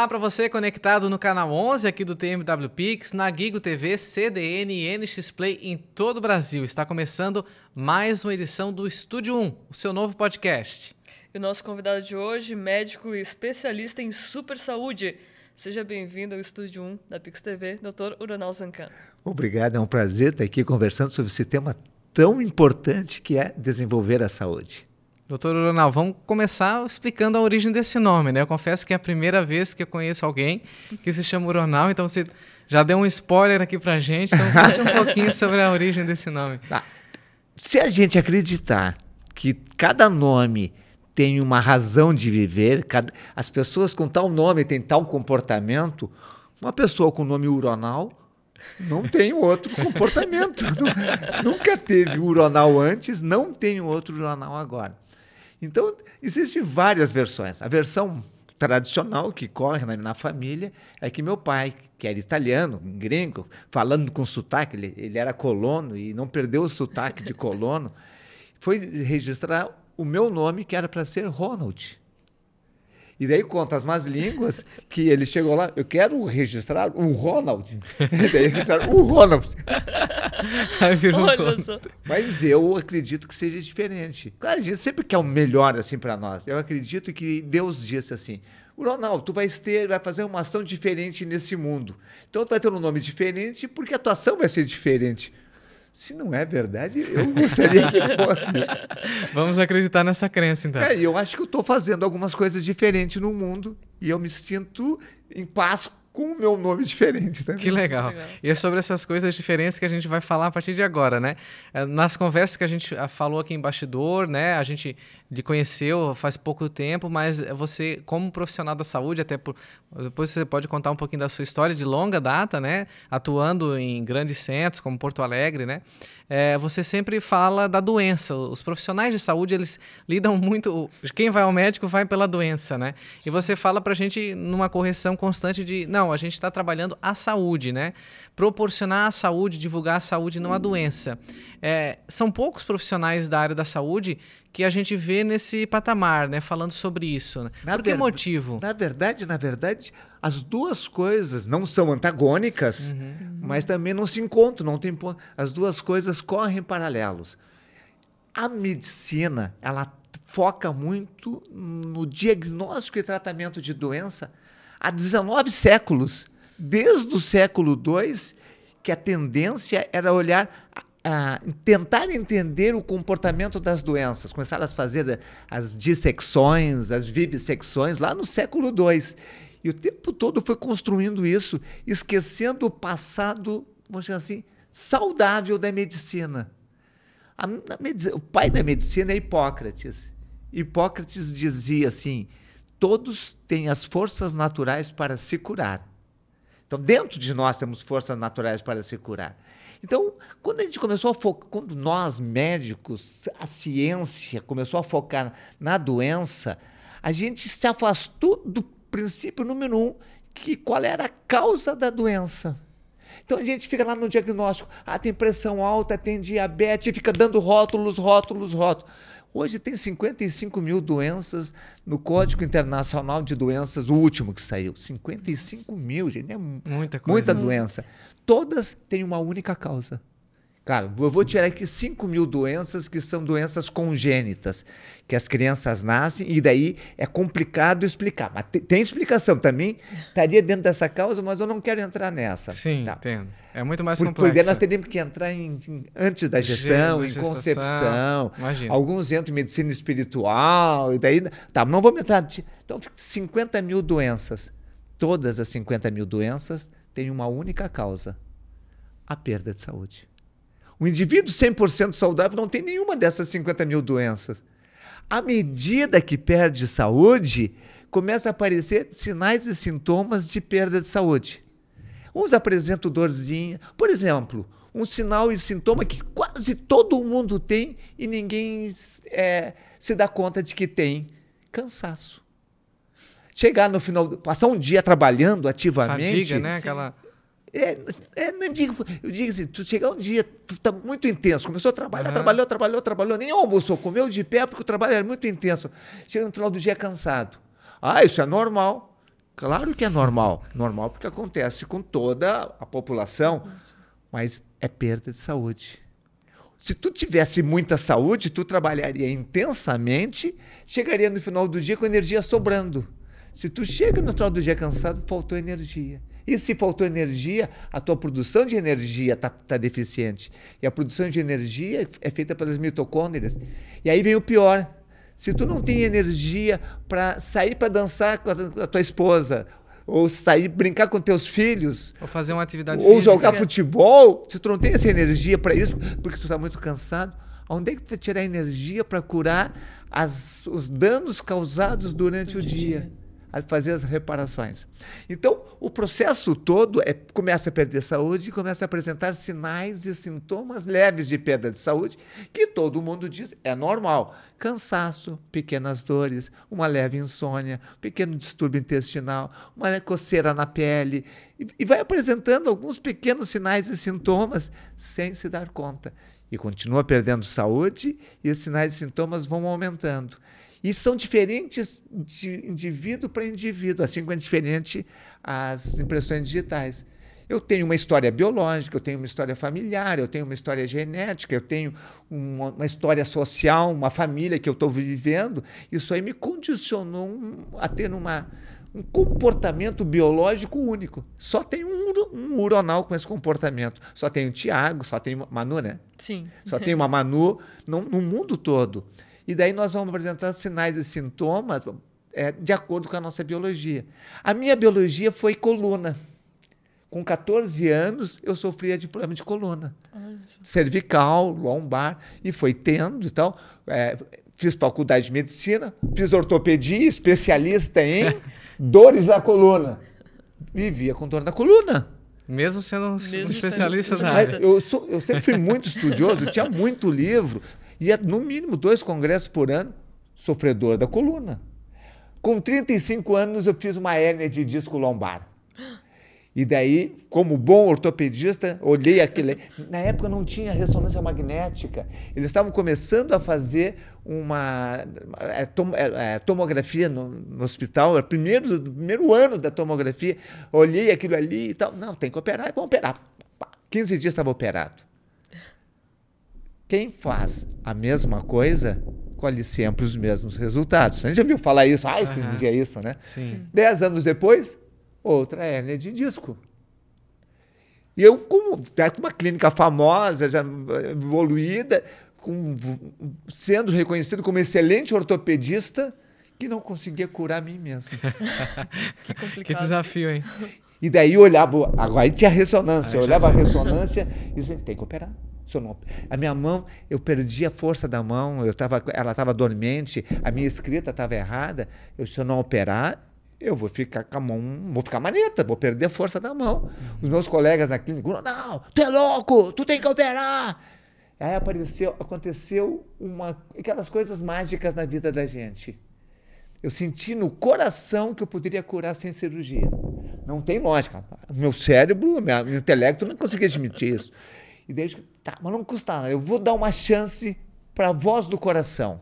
Olá para você conectado no canal 11 aqui do TMW Pix, na Gigo TV, CDN e NX Play em todo o Brasil. Está começando mais uma edição do Estúdio 1, o seu novo podcast. E o nosso convidado de hoje, médico e especialista em super saúde. Seja bem-vindo ao Estúdio 1 da Pix TV, Dr. Uranal Zancan. Obrigado, é um prazer estar aqui conversando sobre esse tema tão importante que é desenvolver a saúde. Doutor Uronal, vamos começar explicando a origem desse nome, né? Eu confesso que é a primeira vez que eu conheço alguém que se chama Uronal, então você já deu um spoiler aqui pra gente, então conte um pouquinho sobre a origem desse nome. Tá. Se a gente acreditar que cada nome tem uma razão de viver, cada, as pessoas com tal nome têm tal comportamento, uma pessoa com o nome Uronal não tem outro comportamento. Nunca teve uronal antes, não tem outro uronal agora. Então, existem várias versões. A versão tradicional que corre na, na, família é que meu pai, que era italiano, gringo, falando com sotaque, ele, ele era colono e não perdeu o sotaque de colono, foi registrar o meu nome, que era para ser Ronald. E daí conta as más línguas que ele chegou lá, eu quero registrar o Ronald. E daí registraram o Ronald. Aí virou Olha só. Mas eu acredito que seja diferente. Claro, a gente sempre quer o melhor assim para nós. Eu acredito que Deus disse assim: Ronaldo, tu vai ter, vai fazer uma ação diferente nesse mundo. Então tu vai ter um nome diferente porque a tua ação vai ser diferente. Se não é verdade, eu gostaria que fosse Vamos acreditar nessa crença, então. É, eu acho que eu estou fazendo algumas coisas diferentes no mundo e eu me sinto em paz com o meu nome diferente. também tá Que legal. legal. E é sobre essas coisas diferentes que a gente vai falar a partir de agora, né? É, nas conversas que a gente ah, falou aqui em bastidor, né? A gente lhe conheceu faz pouco tempo, mas você, como profissional da saúde, até por, depois você pode contar um pouquinho da sua história de longa data, né? Atuando em grandes centros como Porto Alegre, né? é, você sempre fala da doença. Os profissionais de saúde, eles lidam muito. Quem vai ao médico vai pela doença, né? E você fala para a gente numa correção constante de: não, a gente está trabalhando a saúde, né? Proporcionar a saúde, divulgar a saúde, não a doença. É, são poucos profissionais da área da saúde que a gente vê nesse patamar, né? Falando sobre isso. Né? Por que ver... motivo? Na verdade, na verdade, as duas coisas não são antagônicas, uhum. mas também não se encontram, não tem ponto. As duas coisas correm paralelos. A medicina, ela foca muito no diagnóstico e tratamento de doença há 19 séculos, desde o século II, que a tendência era olhar a tentar entender o comportamento das doenças. Começaram a fazer as dissecções, as vivissecções lá no século II. E o tempo todo foi construindo isso, esquecendo o passado, vamos dizer assim, saudável da medicina. A, a o pai da medicina é Hipócrates. Hipócrates dizia assim: todos têm as forças naturais para se curar. Então, dentro de nós temos forças naturais para se curar. Então, quando a gente começou a focar, quando nós médicos, a ciência começou a focar na doença, a gente se afastou do princípio número um, que qual era a causa da doença. Então a gente fica lá no diagnóstico, ah, tem pressão alta, tem diabetes, fica dando rótulos, rótulos, rótulos. Hoje tem 55 mil doenças no Código Internacional de Doenças, o último que saiu. 55 mil, gente, é muita, coisa, muita né? doença. Todas têm uma única causa. Claro, eu vou tirar aqui 5 mil doenças que são doenças congênitas, que as crianças nascem e daí é complicado explicar. Mas tem, explicação também, estaria dentro dessa causa, mas eu não quero entrar nessa. Sim, tá. entendo. É muito mais complexo. Porque nós teríamos que entrar em, em antes da gestão, Gê, em gestação, concepção. Imagina. Alguns entram em medicina espiritual, e daí. Tá, não vamos entrar. Então, 50 mil doenças. Todas as 50 mil doenças têm uma única causa: a perda de saúde. O indivíduo 100% saudável não tem nenhuma dessas 50 mil doenças. À medida que perde saúde, começa a aparecer sinais e sintomas de perda de saúde. Uns apresentam dorzinha. Por exemplo, um sinal e sintoma que quase todo mundo tem e ninguém é, se dá conta de que tem: cansaço. Chegar no final, passar um dia trabalhando ativamente. Fadiga, né? Aquela... É, é digo, Eu digo assim, tu chegar um dia, tu tá muito intenso. Começou a trabalhar, uhum. trabalhou, trabalhou, trabalhou. Nem almoçou, comeu de pé porque o trabalho era muito intenso. Chega no final do dia é cansado. Ah, isso é normal. Claro que é normal. Normal porque acontece com toda a população, mas é perda de saúde. Se tu tivesse muita saúde, tu trabalharia intensamente, chegaria no final do dia com energia sobrando. Se tu chega no final do dia cansado, faltou energia. E se faltou energia, a tua produção de energia está tá deficiente. E a produção de energia é feita pelas mitocôndrias. E aí vem o pior. Se tu não tem energia para sair para dançar com a, tua esposa, ou sair brincar com teus filhos, ou fazer uma atividade ou física. jogar futebol, se tu não tem essa energia para isso, porque tu está muito cansado, onde é que tu vai tirar energia para curar as, os danos causados durante o dia a fazer as reparações. Então, o processo todo é, começa a perder saúde e começa a apresentar sinais e sintomas leves de perda de saúde, que todo mundo diz é normal. Cansaço, pequenas dores, uma leve insônia, pequeno distúrbio intestinal, uma coceira na pele, e, e vai apresentando alguns pequenos sinais e sintomas sem se dar conta. E continua perdendo saúde e os sinais e sintomas vão aumentando. E são diferentes de indivíduo para indivíduo, assim como é diferente as impressões digitais. Eu tenho uma história biológica, eu tenho uma história familiar, eu tenho uma história genética, eu tenho uma, uma história social, uma família que eu estou vivendo. Isso aí me condicionou a ter uma, um comportamento biológico único. Só tem um, um uronal com esse comportamento. Só tem o Tiago, só tem Manu, né? Sim. Só tem uma Manu no, no mundo todo. E daí nós vamos apresentar sinais e sintomas é, de acordo com a nossa biologia. A minha biologia foi coluna. Com 14 anos, eu sofria de problema de coluna. Cervical, lombar, e foi tendo e então, tal. É, fiz faculdade de medicina, fiz ortopedia, especialista em dores da coluna. Vivia com dor na coluna. Mesmo sendo um Mesmo especialista sendo na área. Eu, sou, eu sempre fui muito estudioso, tinha muito livro, e é, no mínimo dois congressos por ano, sofredor da coluna. Com 35 anos, eu fiz uma hérnia de disco lombar. E daí, como bom ortopedista, olhei aquele. Na época não tinha ressonância magnética. Eles estavam começando a fazer uma é, é, é, tomografia no, no hospital, o primeiro, primeiro ano da tomografia. Olhei aquilo ali e tal. Não, tem que operar, é bom operar. 15 dias estava operado. Quem faz a mesma coisa colhe sempre os mesmos resultados. A gente já viu falar isso, Einstein uhum. dizia isso, né? Sim. Dez anos depois, outra hérnia de disco. E eu, com, até uma clínica famosa, já evoluída, com, sendo reconhecido como excelente ortopedista, que não conseguia curar mim mesmo. que complicado. Que desafio, hein? E daí eu olhava, agora tinha ressonância, eu olhava a ressonância e dizia, tem que operar eu não, a minha mão, eu perdi a força da mão, eu tava, ela estava dormente, a minha escrita estava errada. Eu, se eu não operar, eu vou ficar com a mão, vou ficar maneta, vou perder a força da mão. Os meus colegas na clínica, não, tu é louco, tu tem que operar. Aí apareceu, aconteceu uma, aquelas coisas mágicas na vida da gente. Eu senti no coração que eu poderia curar sem cirurgia. Não tem lógica. Meu cérebro, meu intelecto não conseguia admitir isso. E desde Tá, mas não custa nada. Eu vou dar uma chance para a voz do coração.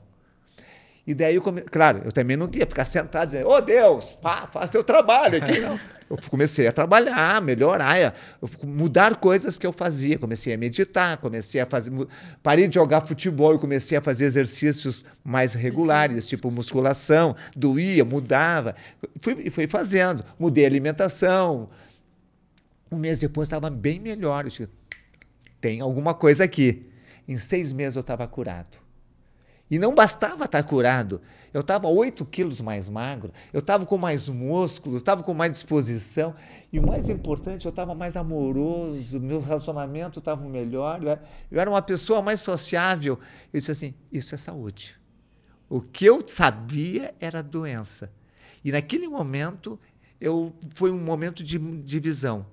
E daí eu Claro, eu também não queria ficar sentado dizendo, ô oh, Deus, pá, faz teu trabalho aqui. Não. Eu comecei a trabalhar, melhorar, é, mudar coisas que eu fazia. Comecei a meditar, comecei a fazer. Parei de jogar futebol e comecei a fazer exercícios mais regulares, uhum. tipo musculação, doía, mudava. Fui, fui fazendo, mudei a alimentação. Um mês depois estava bem melhor. Eu disse, tem alguma coisa aqui. Em seis meses eu estava curado. E não bastava estar tá curado. Eu estava 8 quilos mais magro, eu estava com mais músculo, eu estava com mais disposição. E o mais importante, eu estava mais amoroso, meu relacionamento estava melhor, né? eu era uma pessoa mais sociável. Eu disse assim: isso é saúde. O que eu sabia era doença. E naquele momento, eu foi um momento de divisão.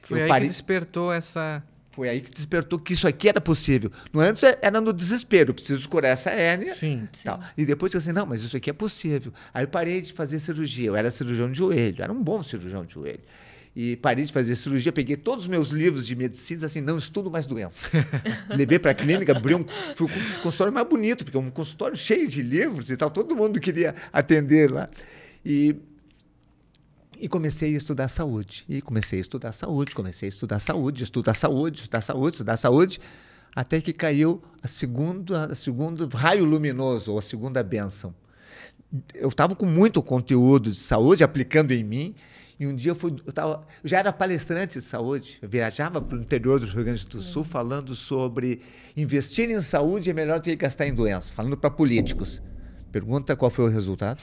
Foi eu aí parei... que despertou essa foi aí que despertou que isso aqui era possível. No antes é, era no desespero, preciso curar essa hérnia. Sim, sim. Tal. E depois eu assim, não, mas isso aqui é possível. Aí eu parei de fazer cirurgia. Eu era cirurgião de joelho, era um bom cirurgião de joelho. E parei de fazer cirurgia, peguei todos os meus livros de medicina, assim, não estudo mais doença. Levei para a clínica, abri um, fui um consultório mais bonito, porque um consultório cheio de livros e tal, todo mundo queria atender lá. E e comecei a estudar saúde. E comecei a estudar saúde, comecei a estudar saúde, estudar saúde, estudar saúde, estudar saúde, até que caiu a segunda, a segundo raio luminoso, ou a segunda bênção. Eu estava com muito conteúdo de saúde aplicando em mim, e um dia eu fui, eu, tava, eu já era palestrante de saúde, eu viajava para o interior do Rio Grande do uhum. Sul falando sobre investir em saúde é melhor do que gastar em doença, falando para políticos. Pergunta qual foi o resultado.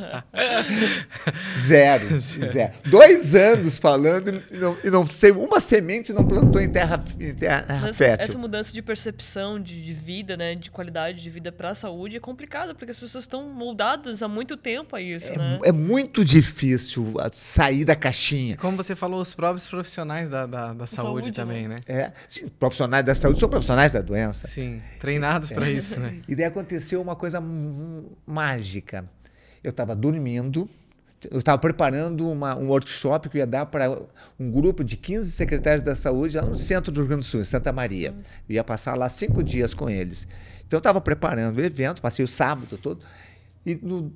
zero, zero. Dois anos falando e não, e não sei, uma semente não plantou em terra, em terra Mas, fértil. Essa mudança de percepção de, de, vida, né, de qualidade de vida para a saúde é complicada, porque as pessoas estão moldadas há muito tempo a isso. É, né? é muito difícil sair da caixinha. como você falou, os próprios profissionais da, da, da saúde, saúde, né? também, né? É, sim, profissionais da saúde são profissionais da doença. Sim, treinados é. para isso, né? E daí aconteceu uma coisa muito mágica. Eu estava dormindo, eu estava preparando uma, um workshop que eu ia dar para um grupo de 15 secretários da saúde lá no centro do Rio Grande do Sul, em Santa Maria. Eu ia passar lá cinco dias com eles. Então eu estava preparando o evento, passei o sábado todo. E no,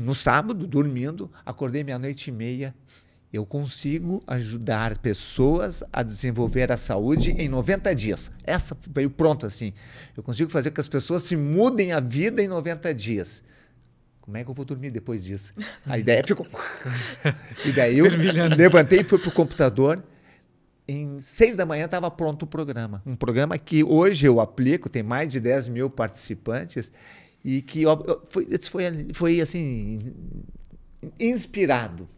no sábado, dormindo, acordei meia-noite e meia eu consigo ajudar pessoas a desenvolver a saúde em 90 dias. Essa veio pronta assim. Eu consigo fazer que as pessoas se mudem a vida em 90 dias. Como é que eu vou dormir depois disso? A ideia ficou. e daí eu levantei e fui pro computador. Em seis da manhã estava pronto o programa. Um programa que hoje eu aplico, tem mais de 10 mil participantes, e que foi, foi, foi assim, inspirado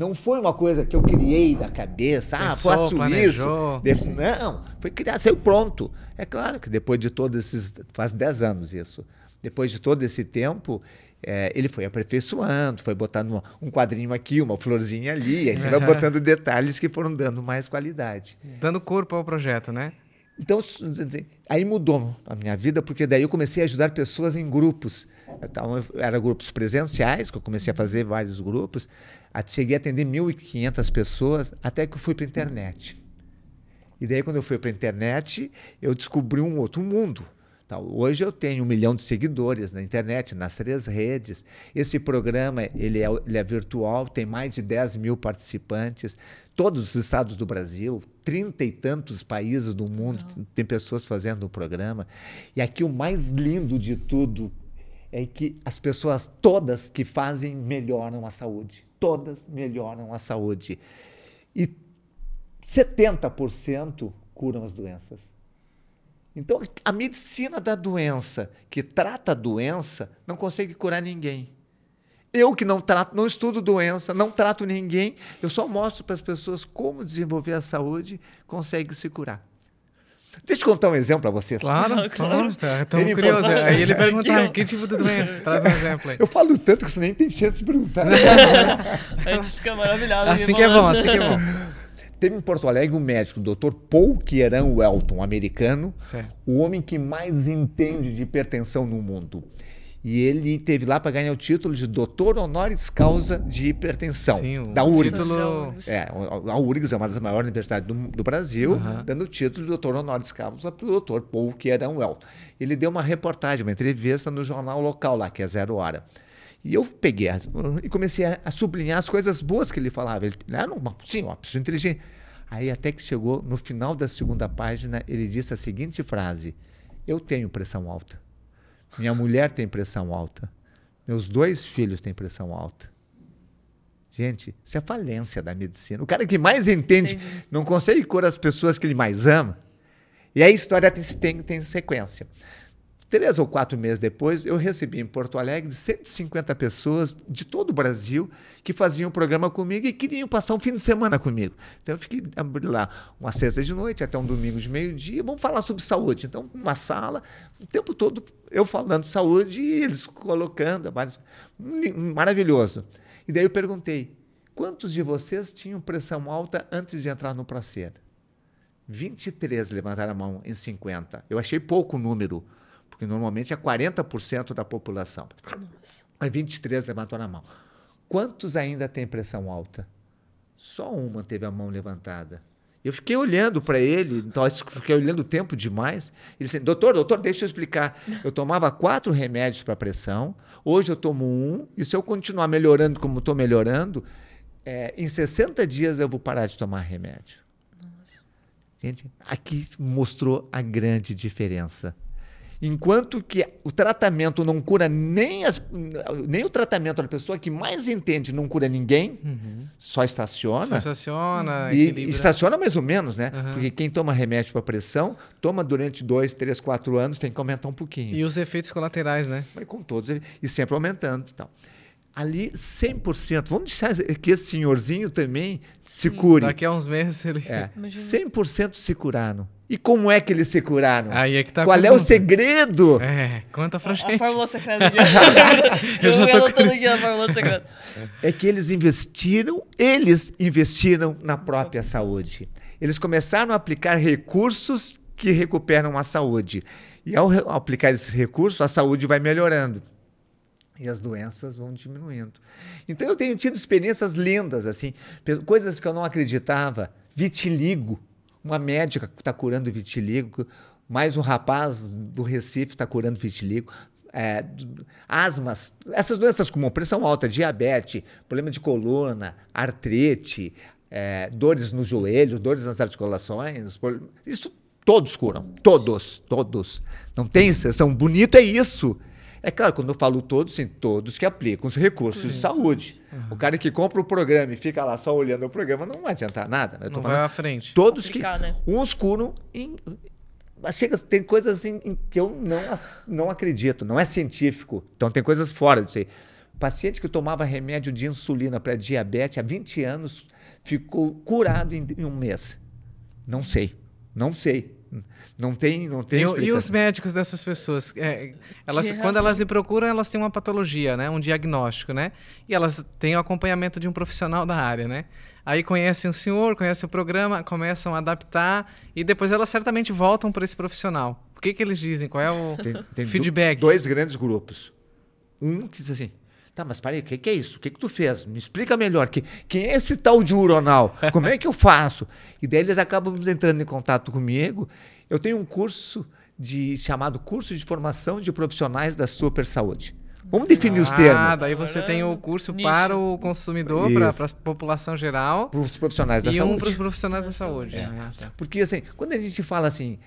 não foi uma coisa que eu criei da cabeça, ah, Pensou, ah, faço planejou. isso. Não, foi criar, saiu pronto. É claro que depois de todos esses. Faz 10 anos isso. Depois de todo esse tempo, é, ele foi aperfeiçoando, foi botando um quadrinho aqui, uma florzinha ali, aí você vai botando detalhes que foram dando mais qualidade. Dando corpo ao projeto, né? Então, aí mudou a minha vida, porque daí eu comecei a ajudar pessoas em grupos. Então, eram grupos presenciais, que eu comecei a uhum. fazer vários grupos. Cheguei a atender 1.500 pessoas, até que eu fui para a internet. E daí, quando eu fui para a internet, eu descobri um outro mundo. Então, hoje eu tenho um milhão de seguidores na internet, nas três redes. Esse programa ele é, ele é virtual, tem mais de 10 mil participantes. Todos os estados do Brasil, trinta e tantos países do mundo, tem pessoas fazendo o programa. E aqui o mais lindo de tudo é que as pessoas todas que fazem melhoram a saúde. Todas melhoram a saúde. E 70% curam as doenças. Então, a medicina da doença, que trata a doença, não consegue curar ninguém. Eu que não trato, não estudo doença, não trato ninguém, eu só mostro para as pessoas como desenvolver a saúde, consegue se curar. Deixa eu contar um exemplo para vocês. Claro, não, claro. Estamos tá, curioso. aí ele pergunta, ah, que tipo de doença? Traz um exemplo aí. Eu falo tanto que você nem tem chance de perguntar. a gente fica maravilhado. Assim que é bom, assim que é bom. Teve em Porto Alegre um médico, o Dr. Paul Kieran Welton, americano, certo. o homem que mais entende de hipertensão no mundo. E ele teve lá para ganhar o título de doutor honoris causa de hipertensão Sim, da URGS. Título... É, a URGS é uma das maiores universidades do, do Brasil, uhum. dando o título de doutor honoris causa para o doutor Paul Queranwell. Ele deu uma reportagem, uma entrevista no jornal local lá, que é Zero Hora. E eu peguei a, e comecei a, a, sublinhar as coisas boas que ele falava. Ele era uma, sim, uma pessoa inteligente. Aí até que chegou no final da segunda página, ele disse a seguinte frase: Eu tenho pressão alta. Minha mulher tem pressão alta. Meus dois filhos têm pressão alta. Gente, isso é falência da medicina. O cara que mais entende Entendi. não consegue curar as pessoas que ele mais ama. E a história tem, tem, tem sequência. Três ou quatro meses depois, eu recebi em Porto Alegre 150 pessoas de todo o Brasil que faziam o programa comigo e queriam passar um fim de semana comigo. Então eu fiquei lá uma sexta de noite até um domingo de meio-dia. Vamos falar sobre saúde. Então, uma sala, o tempo todo eu falando saúde e eles colocando. Hum, maravilhoso. E daí eu perguntei: quantos de vocês tinham pressão alta antes de entrar no prazer? 23 levantaram a mão em 50. Eu achei pouco o número porque normalmente é 40% da população. Nossa. Mas 23 levantou na mão. Quantos ainda têm pressão alta? Só uma teve a mão levantada. Eu fiquei olhando para ele, então fiquei olhando o tempo demais. Ele disse: assim, Doutor, doutor, deixa eu explicar. Eu tomava quatro remédios para pressão, hoje eu tomo um, e se eu continuar melhorando como estou melhorando, é, em 60 dias eu vou parar de tomar remédio. Gente, aqui mostrou a grande diferença Enquanto que o tratamento não cura nem, as, nem o tratamento da pessoa que mais entende não cura ninguém, uhum. só estaciona. Só estaciona, e equilibra. estaciona mais ou menos, né? Uhum. Porque quem toma remédio para pressão toma durante dois, três, quatro anos, tem que aumentar um pouquinho. E os efeitos colaterais, né? Mas com todos e sempre aumentando, então ali 100%. Vamos deixar que esse senhorzinho também se cure. Daqui a uns meses ele. É, 100% se curaram. E como é que eles se curaram? Aí é que tá Qual é o segredo? É, conta pra gente. A, a fórmula secreta. eu, eu já tô aqui a fórmula secreta. É que eles investiram, eles investiram na própria saúde. Eles começaram a aplicar recursos que recuperam a saúde. E ao aplicar esses recursos, a saúde vai melhorando e as doenças vão diminuindo. Então eu tenho tido experiências lendas, assim, coisas que eu não acreditava. Vitiligo, uma médica está curando vitiligo, mais um rapaz do Recife está curando vitiligo. É, asmas, essas doenças como pressão alta, diabetes, problema de coluna, artrite, é, dores no joelho, dores nas articulações, isso todos curam, todos, todos. Não tem exceção. Bonito é isso. É claro, quando eu falo todos, sim, todos que aplicam os recursos de saúde. Uhum. O cara que compra o programa e fica lá só olhando o programa não vai adiantar nada. Né? Não vai à frente. Todos Aplicar, que. Né? Uns curam em, chega, tem coisas em, que eu não, não acredito, não é científico. Então tem coisas fora disso aí. Paciente que tomava remédio de insulina para diabetes há 20 anos ficou curado em, em, um mês. Não sei, não sei. Não tem, não tem. E, e os médicos dessas pessoas, é, elas, quando elas me procuram, elas têm uma patologia, né? Um diagnóstico, né? E elas têm o acompanhamento de um profissional da área, né? Aí conhecem o senhor, conhecem o programa, começam a adaptar e depois elas certamente voltam para esse profissional. O que, que eles dizem? Qual é o tem, tem feedback? dois grandes grupos. Um que diz assim: Tá, mas peraí, o que, que, é isso? O que, que tu fez? Me explica melhor. Que, quem é esse tal de Uronal? Como é que eu faço? E daí eles acabam entrando em contato comigo. Eu tenho um curso de chamado Curso de Formação de Profissionais da Super Saúde. Vamos definir ah, os termos. Ah, daí você tem o curso Nicho. para o consumidor, para a população geral. Para os profissionais da e saúde. E um para os profissionais da saúde. É. Ah, tá. Porque assim, quando a gente fala assim,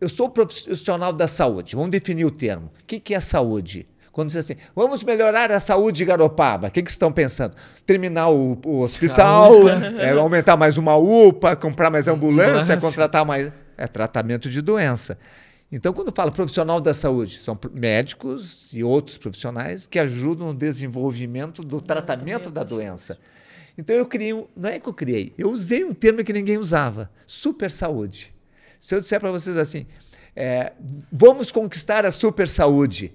eu sou profissional da saúde, vamos definir o termo. O que, que é saúde? Quando diz assim, vamos melhorar a saúde de Garopaba, o que, que estão pensando? Terminar o, o hospital, né? é, aumentar mais uma UPA, comprar mais ambulância, contratar mais. É tratamento de doença. Então, quando fala profissional da saúde, são médicos e outros profissionais que ajudam no desenvolvimento do ah, tratamento da doença. Então, eu criei, um, não é que eu criei, eu usei um termo que ninguém usava: super saúde. Se eu disser para vocês assim, é, vamos conquistar a super saúde.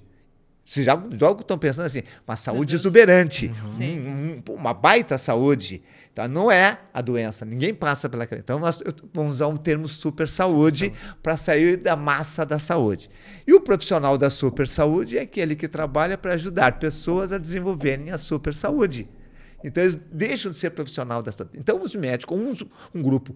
Se já logo estão pensando assim, uma saúde exuberante, uhum. um, um, uma baita saúde. Tá? Não é a doença, ninguém passa pela cabeça. Então, nós vamos usar um termo super saúde para sair da massa da saúde. E o profissional da super saúde é aquele que trabalha para ajudar pessoas a desenvolverem a super saúde. Então, eles deixam de ser profissional da saúde. Então, os médicos, um, um grupo,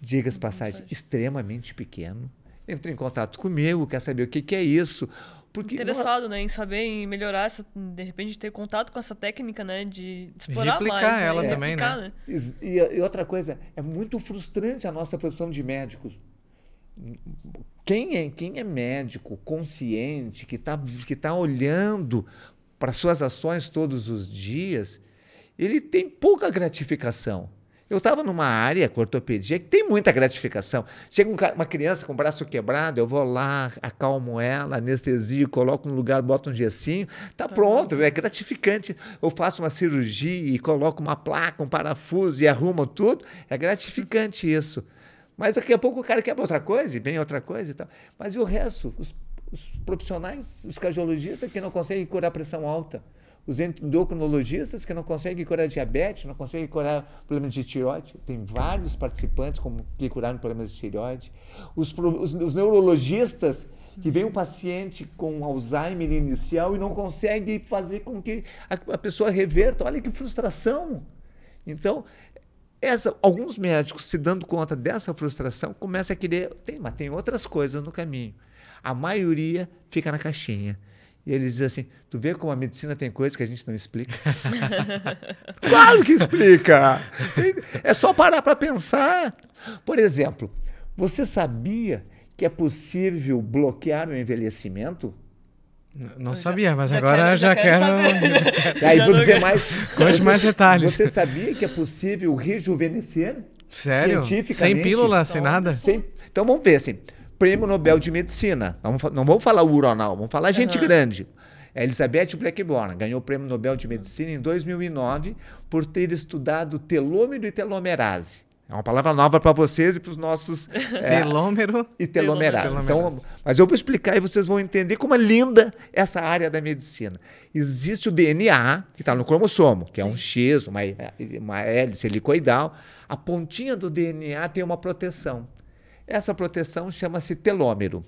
diga-se uhum. passagem, extremamente pequeno, entra em contato comigo, quer saber o que, que é isso porque é Interessado, né, em saber, em melhorar, essa, de repente ter contato com essa técnica, né, de explorar Replicar mais. Né, ela né? também, né? né? E, e, outra coisa, é muito frustrante a nossa profissão de médicos. Quem é, quem é médico consciente, que está que tá olhando para suas ações todos os dias, ele tem pouca gratificação. Eu estava numa área com ortopedia que tem muita gratificação. Chega um, uma criança com o braço quebrado, eu vou lá, acalmo ela, anestesio, coloco no lugar, boto um gessinho, tá, tá pronto, é gratificante. Eu faço uma cirurgia e coloco uma placa, um parafuso e arrumo tudo, é gratificante isso. Mas daqui a pouco o cara quer outra coisa e vem outra coisa e tal. Mas e o resto? Os, os profissionais, os cardiologistas que não conseguem curar pressão alta os endocrinologistas que não conseguem curar diabetes, não conseguem curar problemas de tireoide. Tem vários participantes como, que curaram problemas de tireoide. Os, os, os neurologistas que vem um paciente com Alzheimer inicial e não consegue fazer com que a, a pessoa reverta. Olha que frustração! Então, essa, alguns médicos, se dando conta dessa frustração, começam a querer. Tem, mas tem outras coisas no caminho. A maioria fica na caixinha. E ele diz assim: tu vê como a medicina tem coisas que a gente não explica? claro que explica! É só parar para pensar. Por exemplo, você sabia que é possível bloquear o envelhecimento? Não sabia, mas já agora quero, já, já quero. quero... Aí vou dizer mais. Conte mais detalhes. Você sabia que é possível rejuvenescer? Sério? Cientificamente? Sem pílula, sem nada? Sem... Então vamos ver assim prêmio Nobel de Medicina. Não, não vamos falar Uronal, vamos falar gente uhum. grande. Elizabeth Blackburn ganhou o prêmio Nobel de Medicina em 2009 por ter estudado telômero e telomerase. É uma palavra nova para vocês e para os nossos. É, telômero e telomerase. Telômero, telomerase. Então, mas eu vou explicar e vocês vão entender como é linda essa área da medicina. Existe o DNA, que está no cromossomo, que Sim. é um X, uma, uma hélice helicoidal. A pontinha do DNA tem uma proteção. Essa proteção chama-se telômero.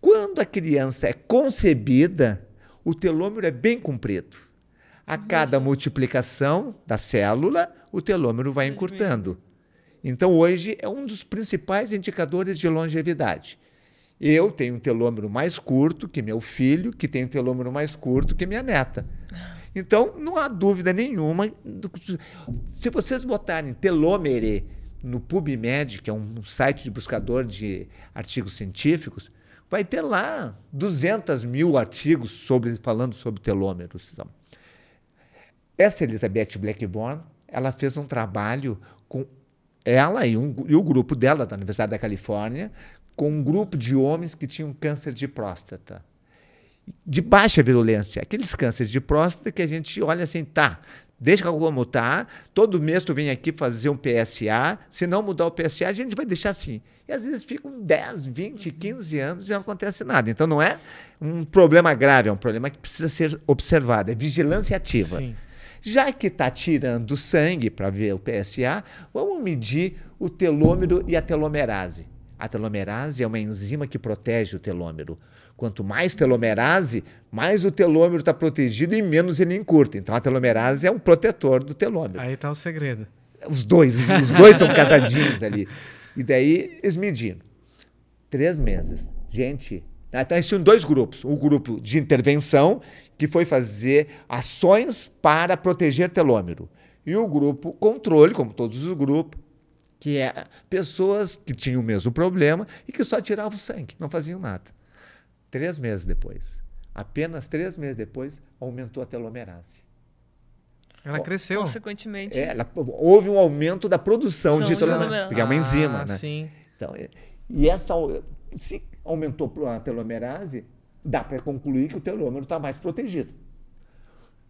Quando a criança é concebida, o telômero é bem comprido. A uhum. cada multiplicação da célula, o telômero vai uhum. encurtando. Então, hoje, é um dos principais indicadores de longevidade. Eu tenho um telômero mais curto que meu filho, que tem um telômero mais curto que minha neta. Então, não há dúvida nenhuma. Se vocês botarem telômere no PubMed, que é um site de buscador de artigos científicos, vai ter lá 200 mil artigos sobre, falando sobre telômeros. Então, essa Elizabeth Blackburn, ela fez um trabalho com ela e, um, e o grupo dela da Universidade da Califórnia, com um grupo de homens que tinham câncer de próstata de baixa virulência, aqueles cânceres de próstata que a gente olha assim, tá, Deixa como está. Todo mês tu vem aqui fazer um PSA. Se não mudar o PSA, a gente vai deixar assim. E às vezes ficam 10, 20, 15 anos e não acontece nada. Então não é um problema grave, é um problema que precisa ser observado. É vigilância ativa. Sim. Já que está tirando sangue para ver o PSA, vamos medir o telômero e a telomerase. A telomerase é uma enzima que protege o telômero. Quanto mais telomerase, mais o telômero está protegido e menos ele encurta. Então a telomerase é um protetor do telômero. Aí está o segredo. Os dois, os dois estão casadinhos ali. E daí eles mediram. Três meses. Gente, ah, então existiam dois grupos. o grupo de intervenção, que foi fazer ações para proteger telômero. E o grupo controle, como todos os grupos, que é pessoas que tinham o mesmo problema e que só tiravam sangue, não faziam nada. Três meses depois, apenas três meses depois, aumentou a telomerase. Ela cresceu. Consequentemente. É, ela, houve um aumento da produção São de telomerase, porque é uma ah, enzima, ah, né? Sim. Então, e essa se aumentou a telomerase, dá para concluir que o telômero está mais protegido.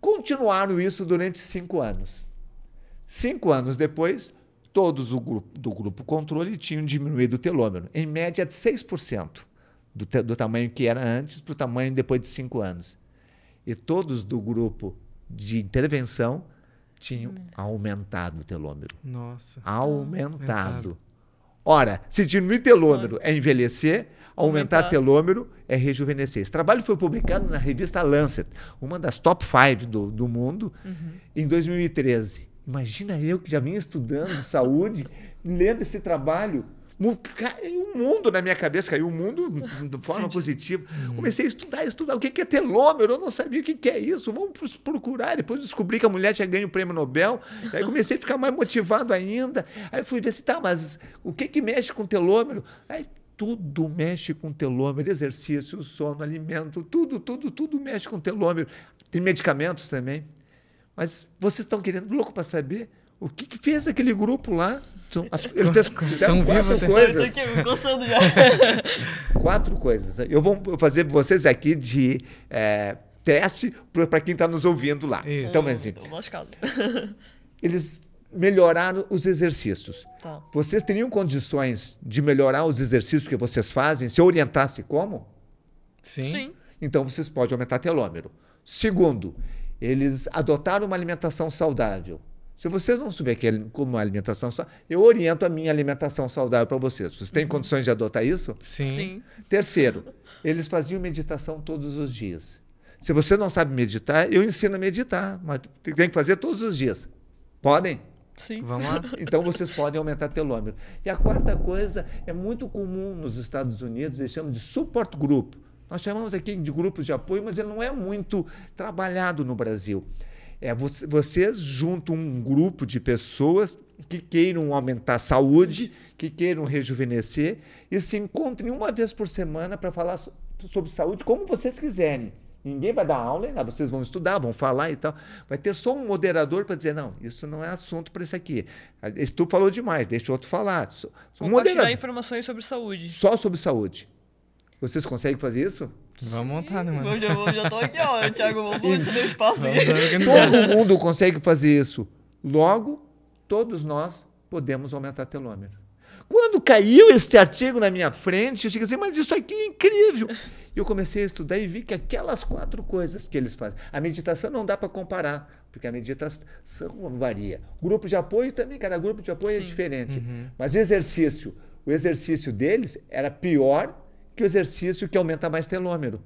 Continuaram isso durante cinco anos. Cinco anos depois, todos o grupo, do grupo controle tinham diminuído o telômero, em média de 6% do, do tamanho que era antes para o tamanho depois de cinco anos. E todos do grupo de intervenção tinham aumentado o telômero. Nossa. Aumentado. Ora, se diminuir telômero é envelhecer, aumentar, telômero é rejuvenescer. Esse trabalho foi publicado na revista Lancet, uma das top 5 do, do mundo, uhum. em 2013. Imagina eu que já vinha estudando saúde, lendo esse trabalho. Caiu o um mundo na minha cabeça, caiu o um mundo de forma Sim. positiva. Hum. Comecei a estudar, estudar o que é telômero, eu não sabia o que é isso. Vamos procurar. Depois descobri que a mulher tinha ganho o prêmio Nobel. Aí comecei a ficar mais motivado ainda. Aí fui ver se assim, tá, mas o que que mexe com telômero? Aí tudo mexe com telômero, exercício, sono, alimento, tudo, tudo, tudo mexe com telômero. Tem medicamentos também. Mas vocês estão querendo louco para saber o que, que fez aquele grupo lá? Então, as, quatro vivo, né? coisas. já. quatro coisas. Né? Eu vou fazer vocês aqui de é, teste para quem está nos ouvindo lá. Isso. Então, assim, eles melhoraram os exercícios. Tá. Vocês teriam condições de melhorar os exercícios que vocês fazem se orientasse como? Sim. Sim. Então vocês podem aumentar telômero. Segundo, eles adotaram uma alimentação saudável. Se vocês não souberem que é como é alimentação saudável, eu oriento a minha alimentação saudável para vocês. Vocês têm uhum. condições de adotar isso? Sim. Sim. Terceiro, eles faziam meditação todos os dias. Se você não sabe meditar, eu ensino a meditar, mas tem que fazer todos os dias. Podem? Sim. Vamos lá. Então vocês podem aumentar telômero. E a quarta coisa é muito comum nos Estados Unidos, eles chamam de support group. Nós chamamos aqui de grupos de apoio, mas ele não é muito trabalhado no Brasil é, vocês juntam um grupo de pessoas que queiram aumentar a saúde, que queiram rejuvenescer e se encontrem uma vez por semana para falar sobre saúde como vocês quiserem. Ninguém vai dar aula, né? vocês vão estudar, vão falar e tal. Vai ter só um moderador para dizer, não, isso não é assunto para isso aqui. Ah, esse tu falou demais, deixa o outro falar. Um Compartilhar moderador. informações sobre saúde. Só sobre saúde. Vocês conseguem fazer isso? Vamos montar, né, mano? Eu já, eu já tô aqui, ó. Thiago, vamos deu espaço aqui. Todo mundo consegue fazer isso. Logo, todos nós podemos aumentar telômero. Quando caiu este artigo na minha frente, eu cheguei assim, mas isso aqui é incrível. E eu comecei a estudar e vi que aquelas quatro coisas que eles fazem. A meditação não dá para comparar, porque a meditação varia. Grupo de apoio também, cada grupo de apoio é Sim. é diferente. Uhum. Mas exercício, o exercício deles era pior que o exercício que aumenta mais telômero.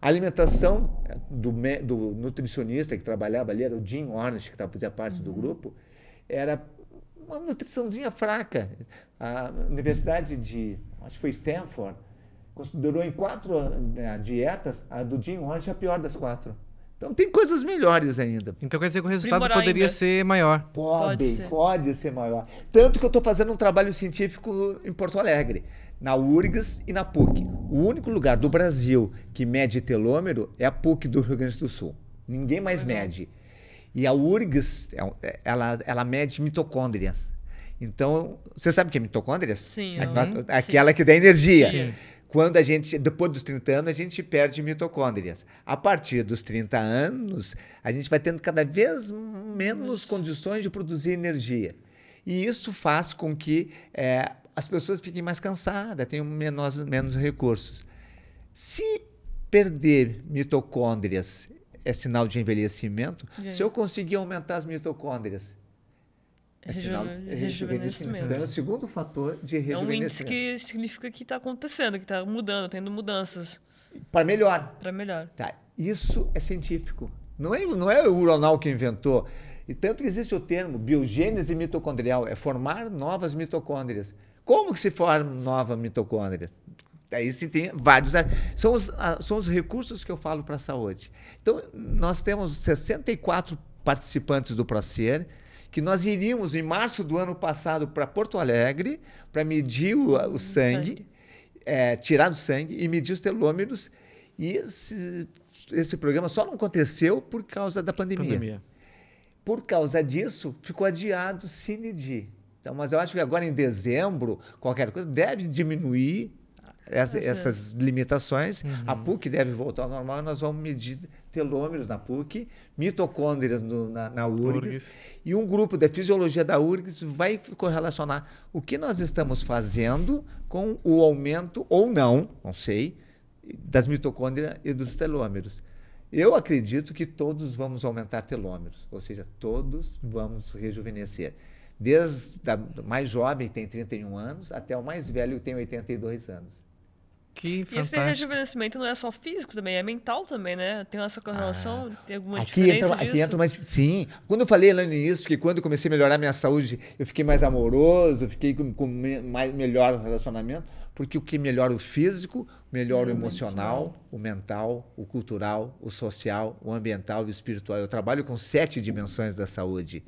A alimentação é, do, do nutricionista que trabalhava ali, era o Jim Ornish, que tá, fazia parte do uhum. grupo, era uma nutriçãozinha fraca. A Universidade de, acho que foi Stanford, considerou em quatro né, dietas, a do Jim Ornish a pior das quatro. Então tem coisas melhores ainda. Então quer dizer que o resultado Primorar poderia ainda. ser maior. Pode, pode ser. pode ser. maior. Tanto que eu estou fazendo um trabalho científico em Porto Alegre, na URGS e na PUC. O único lugar do Brasil que mede telômero é a PUC do Rio Grande do Sul. Ninguém mais mede. E a URGS, é é, ela, ela mede mitocôndrias. Então, você sabe o que é mitocôndrias? Sim. É aquela, aquela Sim. que dá energia. Sim quando a gente, depois dos 30 anos, a gente perde mitocôndrias. A partir dos 30 anos, a gente vai tendo cada vez menos condições de produzir energia. E isso faz com que é, as pessoas fiquem mais cansadas, tenham menos, menos recursos. Se perder mitocôndrias é sinal de envelhecimento, se eu conseguir aumentar as mitocôndrias é sinal de rejuvenescimento. Então é o segundo fator de rejuvenescimento. É um índice que significa que está acontecendo, que está mudando, tendo mudanças. Para melhor. Para melhor. Tá. Isso é científico. Não é, não é o Uronal que inventou. E tanto que existe o termo biogênese mitocondrial, é formar novas mitocôndrias. Como que se forma nova mitocôndria Aí se tem vários. São os, são os recursos que eu falo para a saúde. Então, nós temos 64 participantes do PROCER, que nós iríamos em março do ano passado para Porto Alegre para medir o, o sangue, sangue. É, tirar o sangue e medir os telômeros. E esse, esse programa só não aconteceu por causa da pandemia. pandemia. Por causa disso, ficou adiado o CineD. Então, mas eu acho que agora em dezembro, qualquer coisa deve diminuir essa, é. essas limitações. Uhum. A PUC deve voltar ao normal e nós vamos medir telômeros na PUC, mitocôndrias no, na, na URGS, URGS, e um grupo da fisiologia da URGS vai correlacionar o que nós estamos fazendo com o aumento ou não, não sei, das mitocôndrias e dos telômeros. Eu acredito que todos vamos aumentar telômeros, ou seja, todos vamos rejuvenescer. Desde o mais jovem, que tem 31 anos, até o mais velho, que tem 82 anos. Que fantástico. E esse rejuvenescimento não é só físico também, é mental também, né? Tem essa correlação, ah, tem alguma aqui diferença entra, Aqui entra mais... Sim. Quando eu falei lá no início que quando eu comecei a melhorar minha saúde, eu fiquei mais amoroso, fiquei com, com mais, melhor relacionamento, porque o que melhora o físico, melhora o, o emocional, mental. o mental, o cultural, o social, o ambiental e o espiritual. Eu trabalho com sete dimensões da saúde.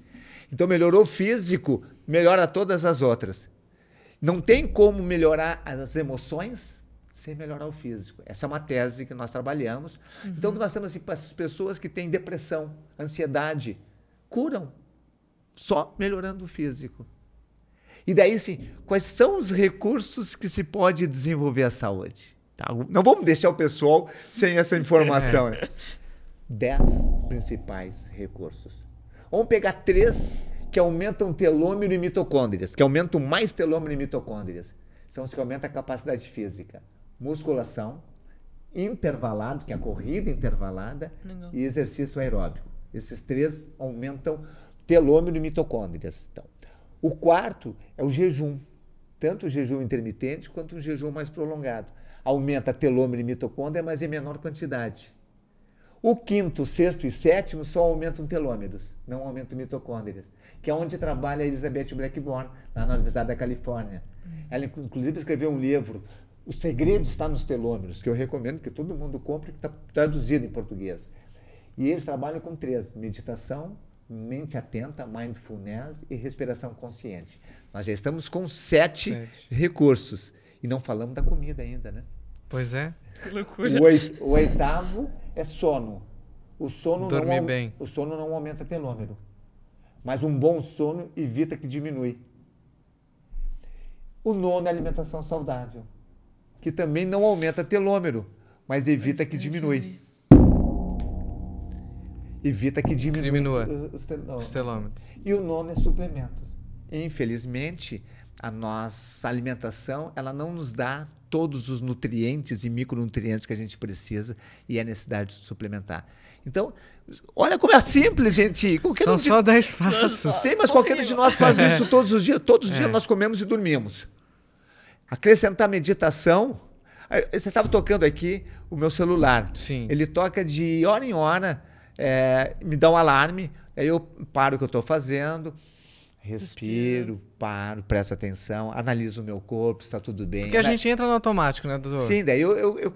Então, melhorou o físico, melhora todas as outras. Não tem como melhorar as emoções sem melhorar o físico. Essa é uma tese que nós trabalhamos. Uhum. Então, nós temos assim, pessoas que têm depressão, ansiedade, curam só melhorando o físico. E daí, sim, quais são os recursos que se pode desenvolver a saúde? Tá? Não vamos deixar o pessoal sem essa informação. Né? Dez principais recursos. Vamos pegar três que aumentam telômero e mitocôndrias, que aumentam mais telômero e mitocôndrias. São os que aumentam a capacidade física musculação, intervalado, que é a corrida intervalada, Legal. e exercício aeróbico. Esses três aumentam telômero e mitocôndrias. Então. O quarto é o jejum, tanto o jejum intermitente quanto o jejum mais prolongado. Aumenta telômero e mitocôndria, mas em menor quantidade. O quinto, sexto e sétimo só aumentam telômeros, não aumentam mitocôndrias, que é onde trabalha a Elizabeth Blackburn, lá na Universidade da Califórnia. Hum. Ela, inclusive, escreveu um livro o segredo está nos telômeros, que eu recomendo que todo mundo compre, que está traduzido em português. E eles trabalham com três: meditação, mente atenta, mindfulness e respiração consciente. Nós já estamos com sete, sete. recursos. E não falamos da comida ainda, né? Pois é. Que loucura. O, oitavo é sono. O sono Dormir não, bem. O sono não aumenta telômero. Mas um bom sono evita que diminui. O nono é alimentação saudável que também não aumenta telômero, mas evita que diminui. Evita que diminua, diminua os, telômeros. Eh, os telômetros. E o nome é suplementos. Infelizmente, a nossa alimentação ela não nos dá todos os nutrientes e micronutrientes que a gente precisa e é necessidade de suplementar. Então, olha como é simples, gente. Qualquer São um só de... 10 passos. Sim, mas qualquer um de nós faz é. isso todos os dias. Todos os é. dias nós comemos e dormimos acrescentar meditação. Você estava tocando aqui o meu celular. Sim. Ele toca de hora em hora, é, me dá um alarme, aí eu paro o que eu estou fazendo, respiro, Respira. paro, presto atenção, analiso o meu corpo, se está tudo bem. Porque a né? gente entra no automático, né, doutor? Sim, daí eu. eu, eu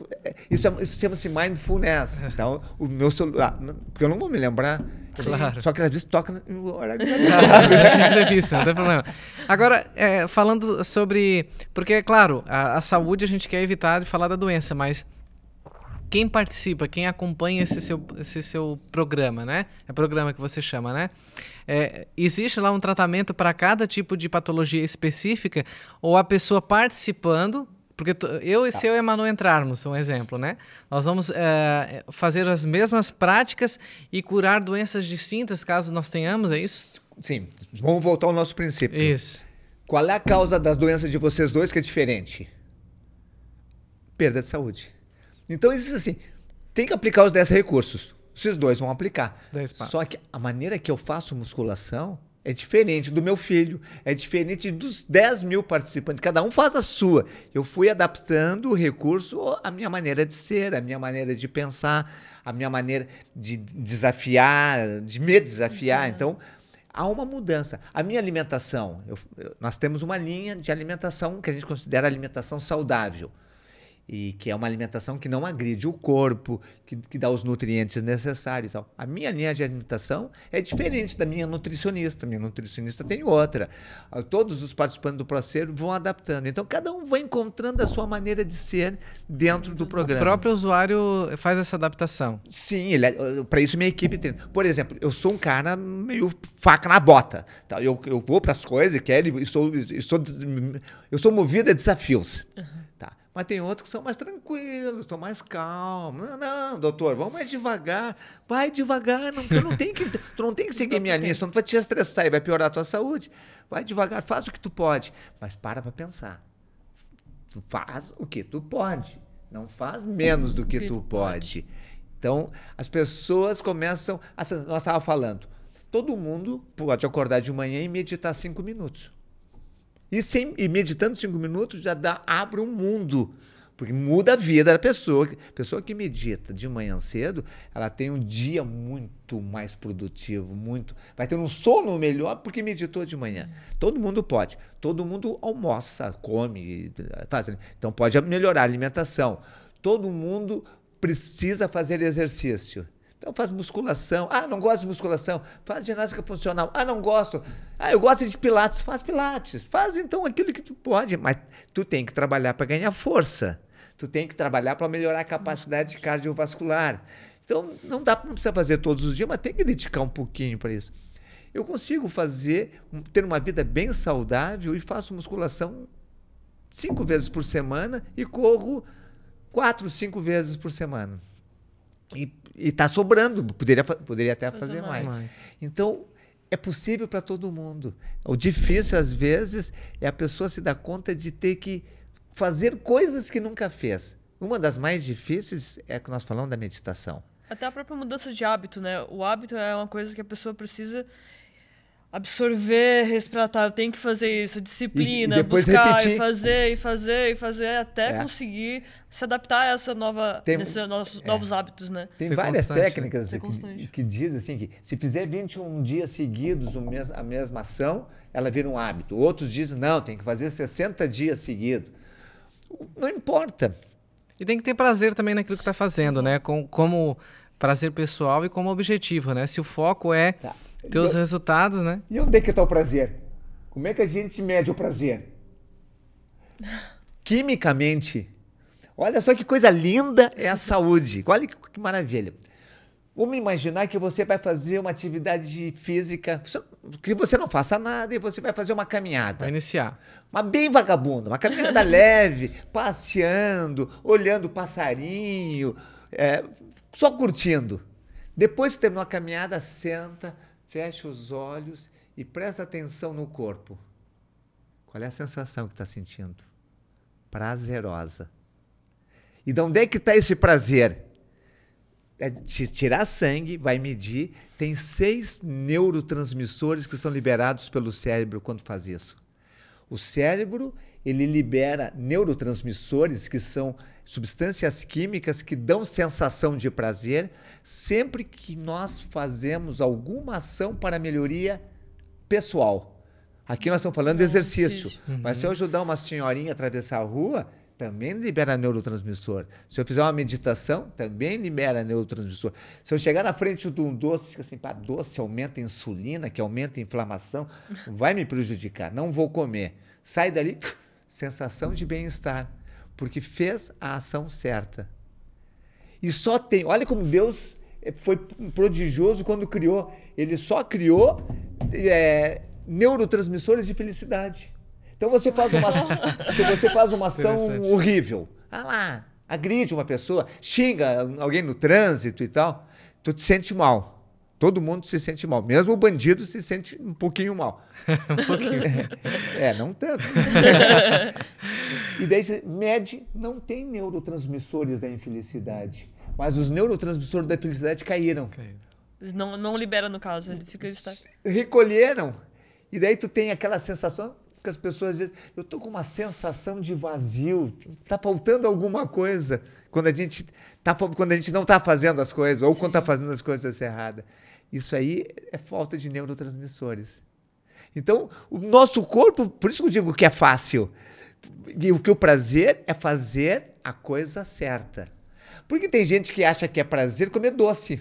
isso, é, isso chama-se mindfulness. Então, o meu celular. Porque eu não vou me lembrar Claro. Só que às vezes toca no horário da entrevista, não tem problema. Agora, é, falando sobre. Porque, é claro, a, a saúde a gente quer evitar de falar da doença, mas quem participa, quem acompanha esse seu, esse seu programa, né? É programa que você chama, né? É, existe lá um tratamento para cada tipo de patologia específica ou a pessoa participando porque eu e tá. seu e Manu entrarmos, um exemplo, né? Nós vamos eh, fazer as mesmas práticas e curar doenças distintas, caso nós tenhamos, é isso? Sim. Vamos voltar ao nosso princípio. Isso. Qual é a causa das doenças de vocês dois que é diferente? Perda de saúde. Então, existe assim: tem que aplicar os 10 recursos. Vocês dois vão aplicar. Só que a maneira que eu faço musculação é diferente do meu filho, é diferente dos 10 mil participantes, cada um faz a sua. Eu fui adaptando o recurso à minha maneira de ser, à minha maneira de pensar, à minha maneira de desafiar, de me desafiar. Uhum. Então, há uma mudança. A minha alimentação, eu, eu, nós temos uma linha de alimentação que a gente considera alimentação saudável e que é uma alimentação que não agride o corpo, que, que dá os nutrientes necessários. Tal. A minha linha de alimentação é diferente da minha nutricionista. Minha nutricionista tem outra. Ah, todos os participantes do processo vão adaptando. Então, cada um vai encontrando a sua maneira de ser dentro do programa. O próprio usuário faz essa adaptação. Sim, é, eh, para isso minha equipe treina. Por exemplo, eu sou um cara meio faca na bota. Tá? Eu, eu vou para as coisas e quero, e sou, eu, sou, eu sou movido a desafios. Uhum. Tá? Mas tem outros que são mais tranquilos, estão mais calmos. Não, não, doutor, vamos mais devagar. Vai devagar, não, tu, não tem que, tu não tem que seguir minha linha, senão tu vai te estressar e vai piorar a tua saúde. Vai devagar, faz o que tu pode. Mas para para pensar. Tu faz o que tu pode. Não faz menos do que tu pode. Então, as pessoas começam... A, nós estávamos falando, todo mundo pode acordar de manhã e meditar cinco minutos. E, sem, e meditando cinco minutos já dá, abre um mundo. Porque muda a vida da pessoa. A pessoa que medita de manhã cedo, ela tem um dia muito mais produtivo, muito. Vai ter um sono melhor porque meditou de manhã. Todo mundo pode. Todo mundo almoça, come, faz. Então pode melhorar a alimentação. Todo mundo precisa fazer exercício. Então faz musculação. Ah, não gosto de musculação. Faz ginástica funcional. Ah, não gosto. Ah, eu gosto de pilates. Faz pilates. Faz então aquilo que tu pode, mas tu tem que trabalhar para ganhar força. Tu tem que trabalhar para melhorar a capacidade cardiovascular. Então não dá, não precisa fazer todos os dias, mas tem que dedicar um pouquinho para isso. Eu consigo fazer, ter uma vida bem saudável e faço musculação cinco vezes por semana e corro quatro, cinco vezes por semana. E e está sobrando, poderia, poderia até fazer mais. mais. Então, é possível para todo mundo. O difícil, às vezes, é a pessoa se dar conta de ter que fazer coisas que nunca fez. Uma das mais difíceis é que nós falamos da meditação. Até a própria mudança de hábito, né? O hábito é uma coisa que a pessoa precisa absorver, resgatar, tem que fazer isso, disciplina, e, buscar repetir. e fazer e fazer e fazer até é. conseguir se adaptar a essa nova, Tem, esses novos, é. novos, hábitos, né? Tem Ser várias né? técnicas que, que diz assim que se fizer 21 dias seguidos mes a mesma ação, ela vira um hábito. Outros dizem não, tem que fazer 60 dias seguidos. Não importa. E tem que ter prazer também naquilo que está fazendo, né? Com, como prazer pessoal e como objetivo, né? Se o foco é tá teus eu, resultados, né? E onde é que está o prazer? Como é que a gente mede o prazer? Quimicamente. Olha só que coisa linda é a saúde. Olha que, que maravilha. Vamos imaginar que você vai fazer uma atividade física, que você não faça nada e você vai fazer uma caminhada. Vai iniciar. Uma bem vagabunda, uma caminhada leve, passeando, olhando o passarinho, é, só curtindo. Depois que terminou a caminhada, senta, fecha os olhos e presta atenção no corpo. Qual é a sensação que está sentindo? Prazerosa. E de onde é que está esse prazer? É tirar sangue, vai medir. Tem seis neurotransmissores que são liberados pelo cérebro quando faz isso. O cérebro ele libera neurotransmissores, que são substâncias químicas que dão sensação de prazer, sempre que nós fazemos alguma ação para melhoria pessoal. Aqui nós estamos falando de exercício, mas uhum. se eu ajudar uma senhorinha a atravessar a rua, também libera neurotransmissor. Se eu fizer uma meditação, também libera neurotransmissor. Se eu chegar na frente de um doce, fica assim, pá, doce aumenta a insulina, que aumenta a inflamação, vai me prejudicar, não vou comer. Sai dali, sensação de bem-estar, porque fez a ação certa. E só tem, olha como Deus foi prodigioso quando criou. Ele só criou é, neurotransmissores de felicidade. Então você faz uma, se você faz uma ação horrível, ah lá, agride uma pessoa, xinga alguém no trânsito e tal, tu te sente mal. Todo mundo se sente mal. Mesmo o bandido se sente um pouquinho mal. um pouquinho. É, é não tanto. e daí, MED não tem neurotransmissores da infelicidade. Mas os neurotransmissores da felicidade caíram. Caíram. não, não liberam, no caso, ele fica... Recolheram. E daí tu tem aquela sensação que as pessoas dizem, eu estou com uma sensação de vazio, está faltando alguma coisa quando a gente, tá, quando a gente não está fazendo as coisas, ou tá Sim. quando está fazendo as coisas erradas. Isso aí é falta de neurotransmissores. Então, o nosso corpo, por isso que eu digo que é fácil. E o que o prazer é fazer a coisa certa. Porque tem gente que acha que é prazer comer doce.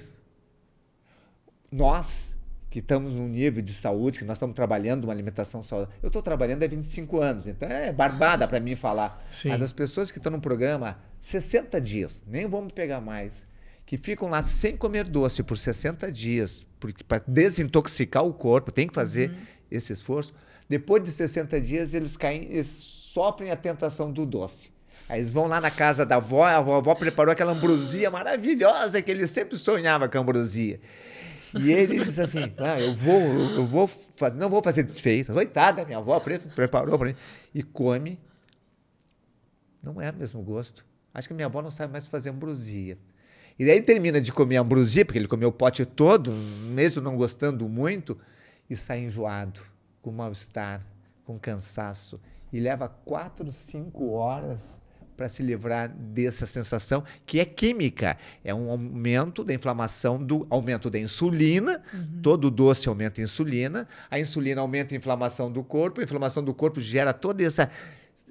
Nós que estamos num nível de saúde, que nós estamos trabalhando uma alimentação saudável. Eu estou trabalhando há 25 anos, então é barbada para mim falar. Sim. Mas as pessoas que estão no programa 60 dias, nem vamos pegar mais, que ficam lá sem comer doce por 60 dias, para desintoxicar o corpo, tem que fazer uhum. esse esforço. Depois de 60 dias, eles caem, sofrem a tentação do doce. Aí eles vão lá na casa da avó, a vovó preparou aquela ambrosia maravilhosa que ele sempre sonhava com a ambrosia. E ele disse assim: ah, eu vou, eu vou fazer, não vou fazer desfeita. Coitada, minha avó preta preparou para mim. E come. Não é o mesmo gosto. Acho que minha avó não sabe mais fazer ambrosia. E daí termina de comer ambrosia, porque ele comeu o pote todo, mesmo não gostando muito, e sai enjoado, com mal-estar, com cansaço. E leva quatro, cinco horas para se livrar dessa sensação que é química. É um aumento da inflamação, do aumento da insulina. Uhum. Todo doce aumenta a insulina. A insulina aumenta a inflamação do corpo. A inflamação do corpo gera toda essa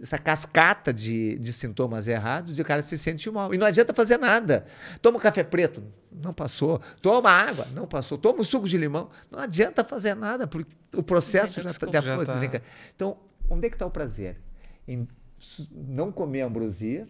essa cascata de, de sintomas errados e o cara se sente mal. E não adianta fazer nada. Toma um café preto, não passou. Toma água, não passou. Toma um suco de limão, não adianta fazer nada, porque o processo já, está. tá... tá então, onde é que está o prazer? Em não comer ambrosia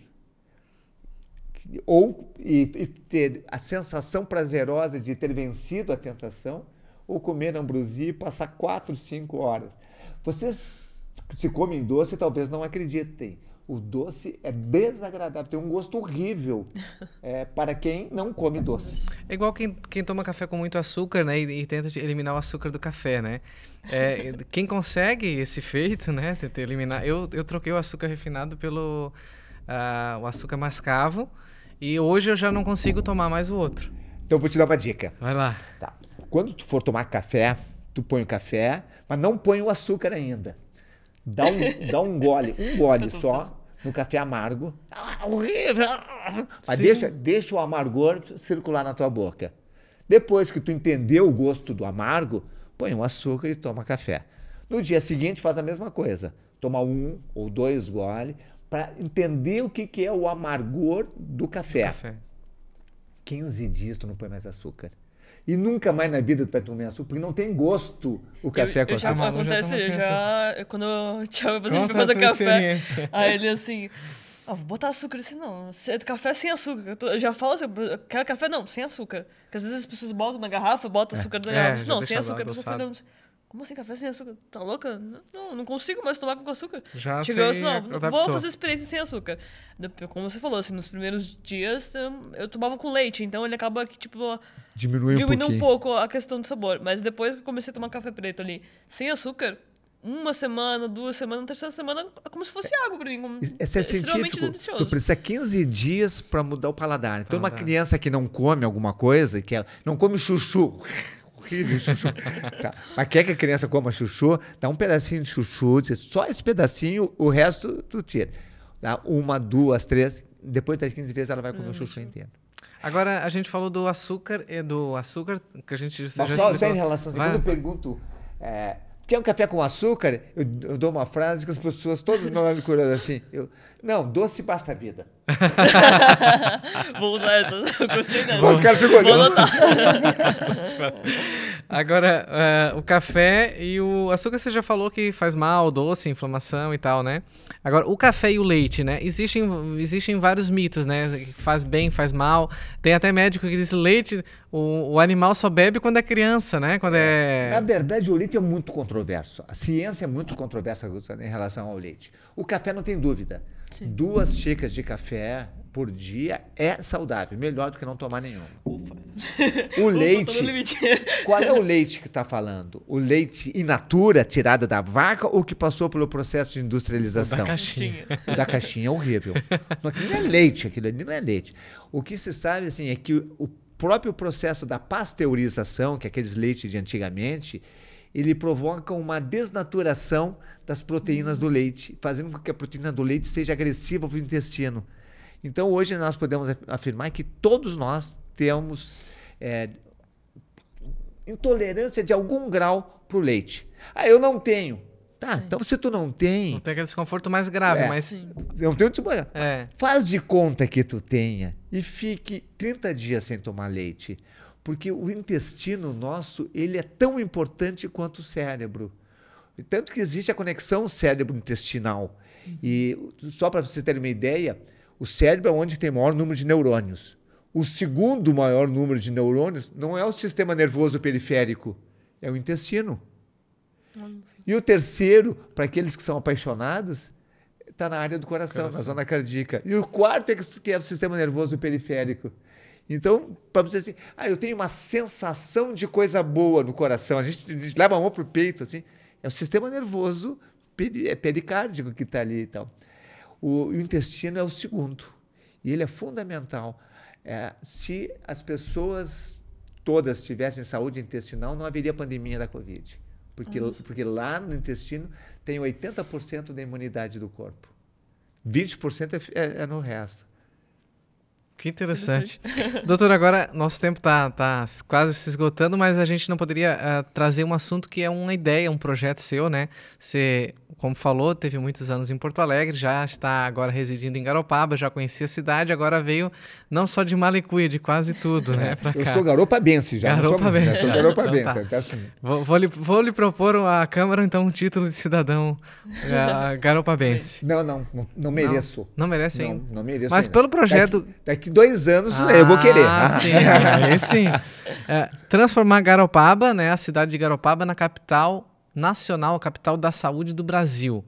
ou e, e ter a sensação prazerosa de ter vencido a tentação ou comer ambrosia e passar quatro, cinco horas. Vocês se comem doce talvez não acreditem, o doce é desagradável, tem um gosto horrível é, para quem não come doce. É igual quem, quem toma café com muito açúcar, né? E, e tenta eliminar o açúcar do café, né? É, quem consegue esse feito, né? Tentar eliminar. Eu, eu troquei o açúcar refinado pelo uh, o açúcar mascavo e hoje eu já não consigo tomar mais o outro. Então vou te dar uma dica. Vai lá. Tá. Quando tu for tomar café, tu põe o café, mas não põe o açúcar ainda. Dá um, dá um gole, um tá gole só, no café amargo. Ah, horrível! Mas deixa, deixa o amargor circular na tua boca. Depois que tu entendeu o gosto do amargo, põe um açúcar e toma café. No dia seguinte faz a mesma coisa. Toma um ou dois gole para entender o que, que é o amargor do café. do café. 15 dias tu não põe mais açúcar. E nunca mais na vida tu vai tomar açúcar, porque não tem gosto o café eu, com eu açúcar. Já, Malu, acontece, já, já quando o Thiago, por fazer café, aí ele assim... Ah, vou botar açúcar assim, não. Café sem açúcar. Eu já falo assim, quero café não, sem açúcar. Porque às vezes as pessoas botam na garrafa, botam é. açúcar é, na garrafa. É, não, sem açúcar. Pessoa fica, como assim, café sem açúcar? Tá louca? Não, não consigo mais tomar com açúcar. Já Chegou assim, não, adaptou. vou fazer experiência sem açúcar. Como você falou, assim, nos primeiros dias eu tomava com leite, então ele acaba que, tipo, diminui, diminui um, um, pouco a questão do sabor. Mas depois que eu comecei a tomar café preto ali sem açúcar, uma semana, duas semanas, terceira semana, é como se fosse é, água pra mim. Isso é, é científico. Delicioso. Tu precisa 15 dias para mudar o paladar. Então, uma criança que não come alguma coisa, que ela é, não come chuchu horrível, chuchu. tá. Mas quer que a criança coma chuchu? Dá um pedacinho de chuchu, só esse pedacinho, o resto tu tira. Dá uma, duas, três. Depois das 15 vezes ela vai comer o hum. chuchu inteiro. Agora, a gente falou do açúcar, do açúcar que a gente... Mas já só, só em relação, quando eu pergunto... É, Quer um café com açúcar? Eu, eu dou uma frase que as pessoas, todas me olham curando assim. Eu, não, doce basta a vida. Vou usar essa. Gostei dela. Os caras ficam olhando. Agora, uh, o café e o açúcar você já falou que faz mal, doce, inflamação e tal, né? Agora, o café e o leite, né? Existem, existem vários mitos, né? Faz bem, faz mal. Tem até médico que diz leite, o, o animal só bebe quando é criança, né? Quando é. é... Na verdade, o leite é muito controverso. A ciência é muito controversa em relação ao leite. O café não tem dúvida. Sim. Duas xícaras de café por dia é saudável, melhor do que não tomar nenhum. Ufa. O Ufa, leite. qual é o leite que está falando? O leite in natura, tirado da vaca, ou que passou pelo processo de industrialização? O da caixinha. O da caixinha é horrível. aquilo é leite, aquilo ali não é leite. O que se sabe assim, é que o próprio processo da pasteurização, que é aqueles leites de antigamente, ele provoca uma desnaturação das proteínas do leite, fazendo com que a proteína do leite seja agressiva para o intestino. Então hoje nós podemos afirmar que todos nós temos é, intolerância de algum grau para o leite. Ah, eu não tenho. Tá, então se tu não tem. Não tem aquele desconforto mais grave, é, mas. Eu Eu tenho desconforto. Tipo, é, é. Faz de conta que tu tenha e fique 30 dias sem tomar leite. Porque o intestino nosso, ele é tão importante quanto o cérebro. Tanto que existe a conexão cérebro-intestinal. Uhum. E só para vocês terem uma ideia, o cérebro é onde tem maior número de neurônios. O segundo maior número de neurônios não é o sistema nervoso periférico, é o intestino. E o terceiro, para aqueles que são apaixonados, está na área do coração, coração, na zona cardíaca. E o quarto é que é o sistema nervoso periférico. Então, para você assim, ah, eu tenho uma sensação de coisa boa no coração. A gente, a gente leva a mão para o peito, assim. É o sistema nervoso peri é pericárdico que está ali e tal. O, intestino é o segundo. E ele é fundamental. É, se as pessoas todas tivessem saúde intestinal, não haveria pandemia da Covid. Porque, porque lá no intestino tem 80% da imunidade do corpo. 20% é, é, é no resto. Que interessante. interessante. Doutor, agora nosso tempo está tá quase se esgotando, mas a gente não poderia uh, trazer um assunto que é uma ideia, um projeto seu, né? Você, como falou, teve muitos anos em Porto Alegre, já está agora residindo em Garopaba, já conhecia a cidade, agora veio não só de Malicuia, de quase tudo, né? É, pra cá. Eu sou garopa bense já. Garopa sou, bense. Sou garopa então, bense. Tá. Assim. Vou, vou, lhe, vou lhe propor à Câmara, então, um título de cidadão uh, garopa bense. Não, não, não, mereço. Não, não merece ainda. Não, não mereço Mas ainda. pelo projeto... Daqui, daqui dois anos ah, eu vou querer. Ah, sim. aí sim. É, transformar Garopaba, né, a cidade de Garopaba, na capital nacional, a capital da saúde do Brasil.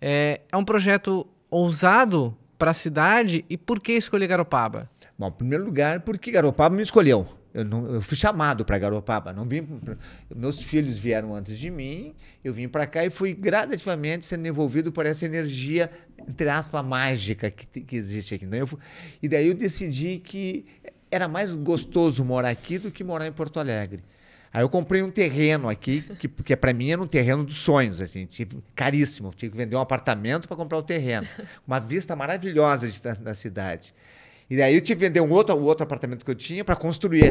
É, é um projeto ousado para a cidade e por que escolher Garopaba? Bom, em primeiro lugar, porque Garopaba me escolheu. Eu, não, eu fui chamado para Garopaba. Não vim, meus filhos vieram antes de mim, eu vim para cá e fui gradativamente sendo envolvido por essa energia, entre aspas, mágica que, que existe aqui. Então, fui, e daí eu decidi que era mais gostoso morar aqui do que morar em Porto Alegre. Aí eu comprei um terreno aqui, que, que é para mim era um terreno dos sonhos, assim, tipo, caríssimo. Tive que vender um apartamento para comprar o um terreno. Uma vista maravilhosa de, da, da, cidade. E daí eu tive que vender um outro, outro apartamento que eu tinha para construir.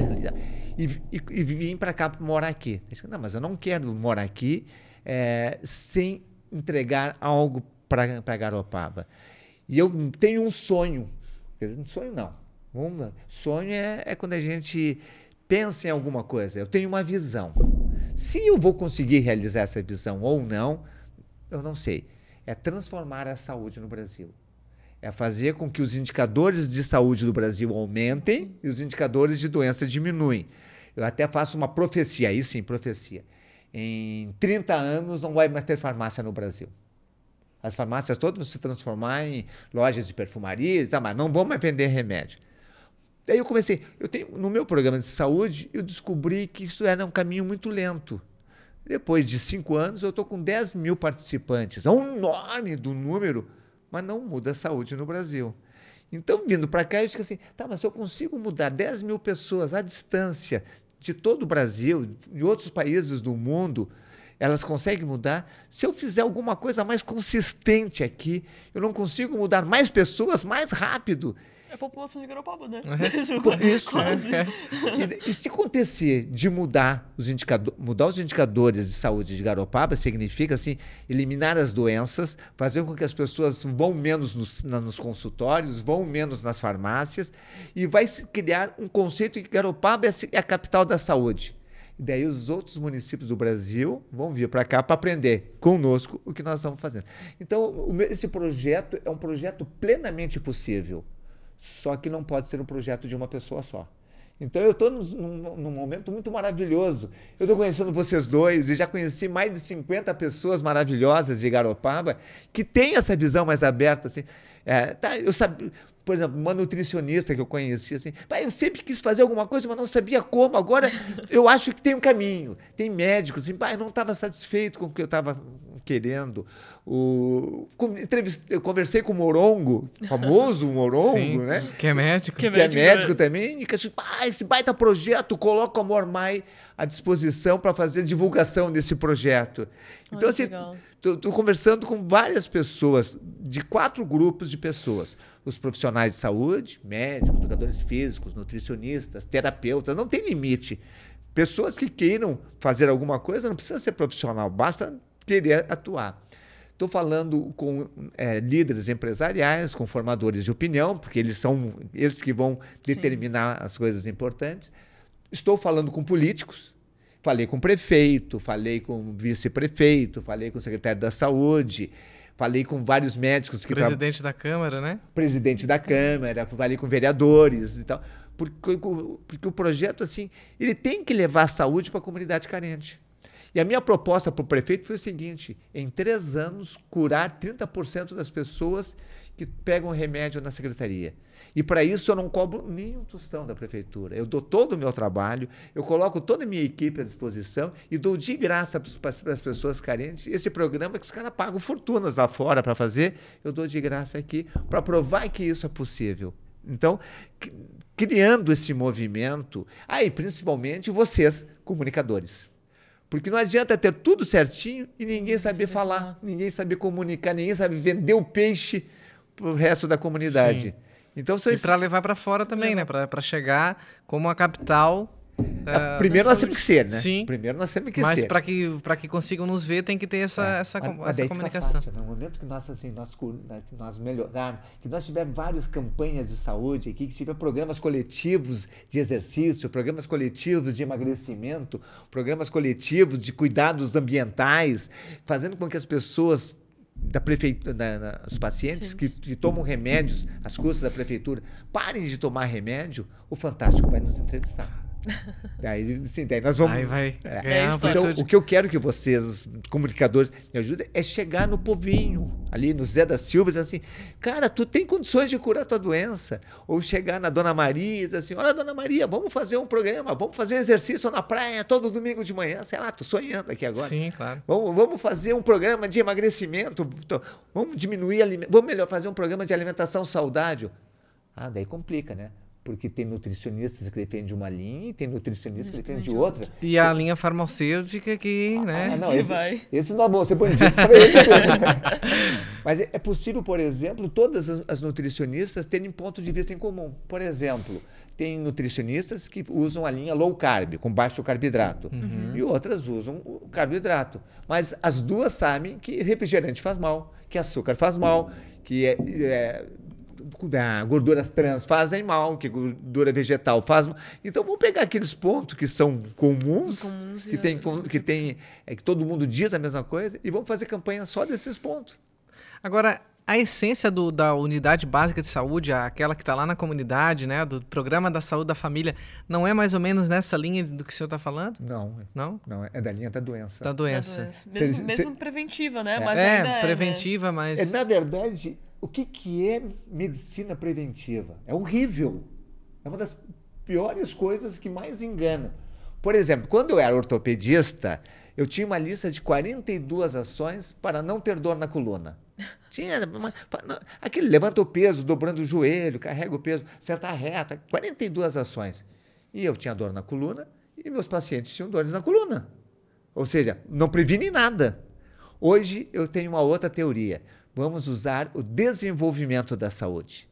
E, e, e vim para cá pra morar aqui. Eu disse, não, mas eu não quero morar aqui é, sem entregar algo para Garopaba. E eu tenho um sonho. Quer dizer, sonho não. sonho é, é quando a gente pensa em alguma coisa, eu tenho uma visão. Se eu vou conseguir realizar essa visão ou não, eu não sei. É transformar a saúde no Brasil. É fazer com que os indicadores de saúde do Brasil aumentem e os indicadores de doença diminuem. Eu até faço uma profecia, aí sim, profecia. Em 30 anos não vai mais ter farmácia no Brasil. As farmácias todas vão se transformar em lojas de perfumaria e tal, mas não vão mais vender remédio. Daí eu comecei, eu tenho, no meu programa de saúde, eu descobri que isso era um caminho muito lento. Depois de cinco anos, eu estou com 10 mil participantes. É um nome do número, mas não muda a saúde no Brasil. Então, vindo para cá, eu disse assim, tá, mas eu consigo mudar 10 mil pessoas à distância de todo o Brasil, de outros países do mundo, elas conseguem mudar. Se eu fizer alguma coisa mais consistente aqui, eu não consigo mudar mais pessoas mais rápido. É a população de Garopaba, né? Tipo, é. Isso. É. E, se acontecer de mudar os, mudar os indicadores de saúde de Garopaba, significa assim, eliminar as doenças, fazer com que as pessoas vão menos nos, na, nos consultórios, vão menos nas farmácias, e vai se criar um conceito que Garopaba é, é a capital da saúde. E daí os outros municípios do Brasil vão vir para cá para aprender conosco o que nós estamos fazendo. Então, esse projeto é um projeto plenamente possível. Só que não pode ser um projeto de uma pessoa só. Então eu estou num, num, momento muito maravilhoso. Eu estou conhecendo vocês dois e já conheci mais de 50 pessoas maravilhosas de Garopaba que têm essa visão mais aberta. Assim. É, tá, eu sabia por exemplo, uma nutricionista que eu conhecia assim, eu sempre quis fazer alguma coisa, mas não sabia como. Agora eu acho que tem um caminho. Tem médicos, assim, pai, não estava satisfeito com o que eu estava querendo. O, com, eu conversei com o Morongo, famoso Morongo, Sim, né? Que é médico. Que é médico, é médico né? também. E que assim, ah, esse baita projeto, coloca o Amor Mai à disposição para fazer divulgação desse projeto. então, assim, estou conversando com várias pessoas, de quatro grupos de pessoas os profissionais de saúde, médicos, educadores físicos, nutricionistas, terapeutas, não tem limite. Pessoas que queiram fazer alguma coisa não precisa ser profissional, basta querer atuar. Estou falando com é, líderes empresariais, com formadores de opinião, porque eles são eles que vão determinar Sim. as coisas importantes. Estou falando com políticos. Falei com prefeito, falei com vice-prefeito, falei com secretário da saúde, falei com vários médicos que presidente da Câmara, né? Presidente da Câmara, falei com vereadores e tal, porque, porque o projeto assim, ele tem que levar a saúde para a comunidade carente. E a minha proposta para o prefeito foi o seguinte: em três anos curar 30% das pessoas que pegam remédio na secretaria. E para isso eu não cobro nenhum tostão da prefeitura. Eu dou todo o meu trabalho, eu coloco toda a minha equipe à disposição e dou de graça para as pessoas carentes. Esse programa que os caras pagam fortunas lá fora para fazer, eu dou de graça aqui para provar que isso é possível. Então, criando esse movimento, aí principalmente vocês, comunicadores. Porque não adianta ter tudo certinho e ninguém saber falar, ninguém saber comunicar, ninguém saber vender o peixe para o resto da comunidade. Sim. Então, vocês... E para levar para fora também, é. né? Para chegar como a capital é, é primeiro nós temos que ser, né? Sim. Primeiro nós temos que Mas ser. Mas para que, que consigam nos ver, tem que ter essa, é. essa, a, essa tá comunicação. Fácil, né? No momento que nós, assim, nós, né, nós melhorarmos, que nós tivermos várias campanhas de saúde aqui, que tiver programas coletivos de exercício, programas coletivos de emagrecimento, programas coletivos de cuidados ambientais, fazendo com que as pessoas da prefeitura, os pacientes que, que, tomam remédios às custas da prefeitura, parem de tomar remédio, o Fantástico vai nos entrevistar. Daí, assim, daí nós vamos. Aí vai. É. é então, o que eu quero que vocês, comunicadores, me ajudem é chegar no povinho, ali no Zé da Silva, e dizer assim: cara, tu tem condições de curar tua doença? Ou chegar na Dona Maria e dizer assim: olha, Dona Maria, vamos fazer um programa, vamos fazer um exercício na praia todo domingo de manhã. Sei lá, tô sonhando aqui agora. Sim, claro. Vamos, vamos fazer um programa de emagrecimento, vamos diminuir, vamos melhor fazer um programa de alimentação saudável. Ah, daí complica, né? porque tem nutricionistas que defendem uma linha e tem nutricionistas que defendem outra. E a linha farmacêutica que, né? ah, né? não, esse, vai. esse não é bom, você pode dizer Mas é possível, por exemplo, todas as nutricionistas terem ponto de vista em comum. Por exemplo, tem nutricionistas que usam a linha low carb, com baixo carboidrato, uhum. e outras usam o carboidrato. Mas as duas sabem que refrigerante faz mal, que açúcar faz mal, que é, é da gorduras trans fazem mal, que gordura vegetal faz mal. Então vamos pegar aqueles pontos que são comuns, comuns que, tem, que né? tem, é, que todo mundo diz a mesma coisa, e vamos fazer campanha só desses pontos. Agora, a essência do, da unidade básica de saúde, aquela que está lá na comunidade, né, do programa da saúde da família, não é mais ou menos nessa linha do que o senhor está falando? Não. Não? Não, é da linha da doença. Da doença. Da doença. Mesmo, se, mesmo se, preventiva, né? É, mas é, é né? preventiva, né? mas... É, na verdade, o que, que é medicina preventiva? É horrível. É uma das piores coisas que mais engana. Por exemplo, quando eu era ortopedista, eu tinha uma lista de 42 ações para não ter dor na coluna. Tinha uma, aquele levanta o peso, dobrando o joelho, carrega o peso, senta reta, 42 ações. E eu tinha dor na coluna e meus pacientes tinham dores na coluna. Ou seja, não previne nada. Hoje eu tenho uma outra teoria. Vamos usar o desenvolvimento da saúde.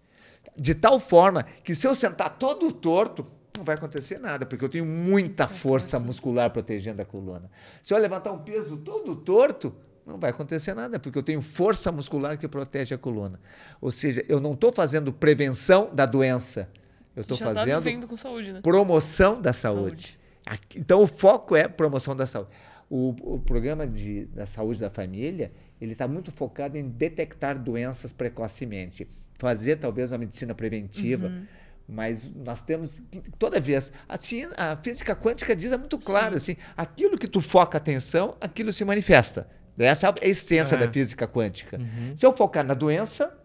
De tal forma que se eu sentar todo torto, não vai acontecer nada, porque eu tenho muita força muscular protegendo a coluna. Se eu levantar um peso todo torto, não vai acontecer nada, porque eu tenho força muscular que protege a coluna. Ou seja, eu não estou fazendo prevenção da doença, eu estou tá fazendo tá saúde, né? promoção da saúde. saúde. Então, o foco é promoção da saúde. O, o programa de, da saúde da família ele está muito focado em detectar doenças precocemente, fazer talvez uma medicina preventiva. Uhum. Mas nós temos toda vez. Assim, a física quântica diz é muito claro assim: aquilo que tu foca atenção, aquilo se manifesta. Essa é a essência é. da física quântica. Uhum. Se eu focar na doença,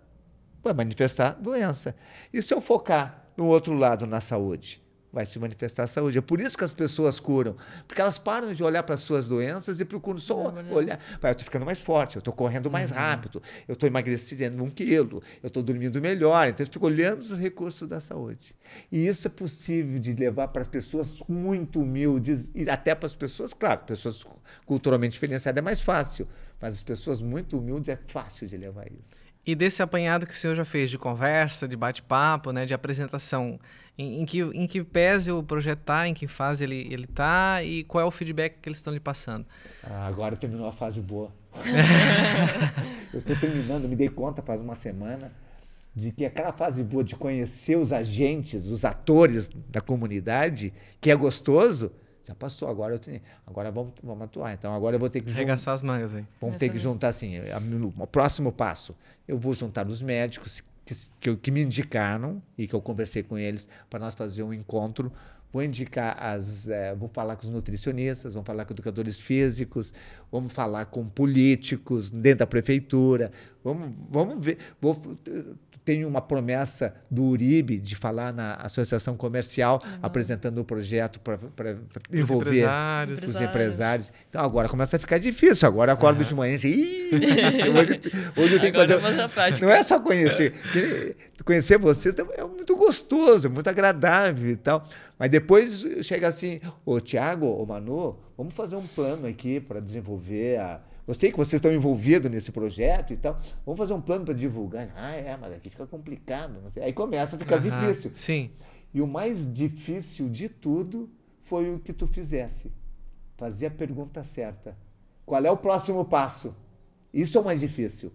vai manifestar doença. E se eu focar no outro lado, na saúde? vai se manifestar a saúde. É por isso que as pessoas curam, porque elas param de olhar para as suas doenças e procuram só não, é. olhar. Vai, eu estou ficando mais forte, eu estou correndo mais uhum. rápido, eu estou emagrecendo um quilo, eu estou dormindo melhor. Então, eu fico olhando os recursos da saúde. E isso é possível de levar para pessoas muito humildes e até para as pessoas, claro, pessoas culturalmente diferenciadas é mais fácil, mas as pessoas muito humildes é fácil de levar isso e desse apanhado que o senhor já fez de conversa, de bate-papo, né, de apresentação, em, em, que, em que pese o projeto está, em que fase ele ele está e qual é o feedback que eles estão lhe passando? Ah, agora terminou a fase boa. eu estou terminando, me dei conta faz uma semana de que aquela fase boa de conhecer os agentes, os atores da comunidade, que é gostoso, já passou, agora eu tenho, agora vamos, vamos atuar. Então agora eu vou ter que juntar. as mangas aí. Vamos é ter que juntar assim. A, o próximo passo, eu vou juntar os médicos que, que, que me indicaram e que eu conversei com eles para nós fazer um encontro vou indicar as, é, vou falar com os nutricionistas, vamos falar com educadores físicos, vamos falar com políticos dentro da prefeitura, vamos, vamos ver, vou tenho uma promessa do Uribe de falar na associação comercial, uhum. apresentando o projeto para envolver empresários. os empresários. Então agora começa a ficar difícil. Agora acordo de manhã e assim, hoje, hoje eu tenho agora que fazer. Não é só conhecer. conhecer vocês é muito gostoso, muito agradável e tal. Mas depois chega assim, o Tiago, o Manu, vamos fazer um plano aqui para desenvolver a eu sei que vocês estão envolvidos nesse projeto e tal. Vamos fazer um plano para divulgar. Ah, é, mas aqui fica complicado. Aí começa a ficar uhum, difícil. Sim. E o mais difícil de tudo foi o que tu fizesse. Fazer a pergunta certa. Qual é o próximo passo? Isso é o mais difícil.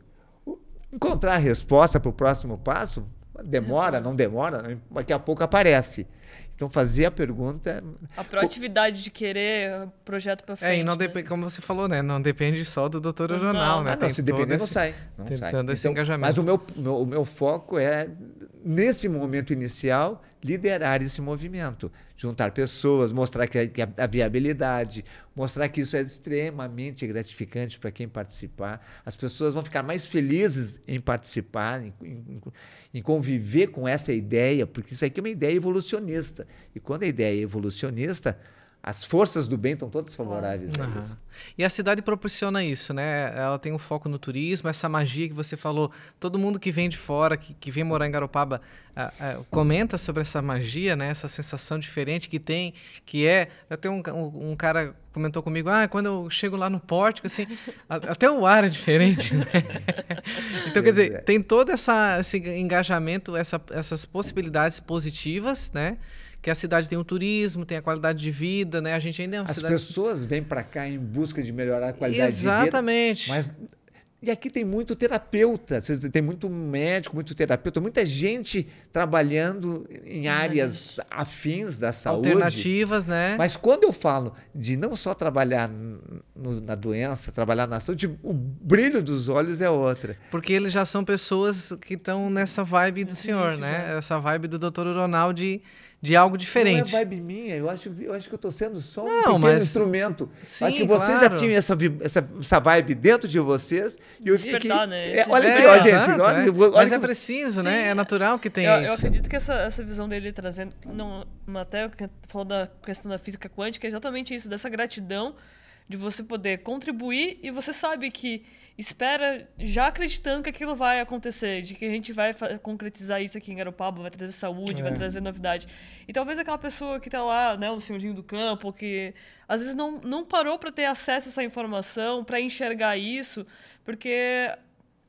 Encontrar a resposta para o próximo passo demora, é. não demora, daqui a pouco aparece. Então, fazer a pergunta. É a proatividade o... de querer eh, projeto para frente. É, e não depende, né? como você falou, né? Não depende só do doutor jornal, não, né? Ah, não, se depender, esse... não sai. Não tentando sai. esse então, engajamento. Mas o meu, meu, o meu foco é, nesse momento inicial, liderar esse movimento, juntar pessoas, mostrar que a, que a viabilidade, mostrar que isso é extremamente gratificante para quem participar. As pessoas vão ficar mais felizes em participar, em, em, em conviver com essa ideia, porque isso aqui é uma ideia evolucionista. E quando a ideia é evolucionista, as forças do bem estão todas favoráveis a isso. E a cidade proporciona isso, né? Ela tem um foco no turismo, essa magia que você falou. Todo mundo que vem de fora, que, que vem morar em Garopaba, uh, uh, comenta sobre essa magia, né? Essa sensação diferente que tem, que é... Até um, um, um cara comentou comigo, ah, quando eu chego lá no pórtico, assim, a, até o ar é diferente, né? Então, quer dizer, é. tem todo essa, esse engajamento, essa, essas possibilidades positivas, né? que a cidade tem o turismo, tem a qualidade de vida, né? A gente ainda é uma As cidade... pessoas vêm para cá em busca de melhorar a qualidade Exatamente. de vida. Exatamente. Mas e aqui tem muito terapeuta, tem muito médico, muito terapeuta, muita gente trabalhando em uhum. áreas afins da saúde. Alternativas, né? Mas quando eu falo de não só trabalhar no, na doença, trabalhar na saúde, o brilho dos olhos é outra. Porque eles já são pessoas que estão nessa vibe do senhor, né? Essa vibe do doutor Ronaldo de de algo diferente. Não é vibe minha, eu acho, eu acho que eu tô sendo só um não, pequeno mas... instrumento. Sim, acho que claro. vocês já tinham essa, essa, essa, vibe dentro de vocês. E eu Despertar, que, né? É, olha é, aqui, gente. Exato, olha, é. olha mas que... é preciso, né? Sim, né? É natural que tenha eu, isso. Eu acredito que essa, essa visão dele trazendo, não, até falou da questão da física quântica, é exatamente isso, dessa gratidão de você poder contribuir e você sabe que espera já acreditando que aquilo vai acontecer, de que a gente vai concretizar isso aqui em Garopaba, vai trazer saúde, é. vai trazer novidade. E talvez aquela pessoa que está lá, né, o senhorzinho do campo, que às vezes não, não parou para ter acesso a essa informação, para enxergar isso, porque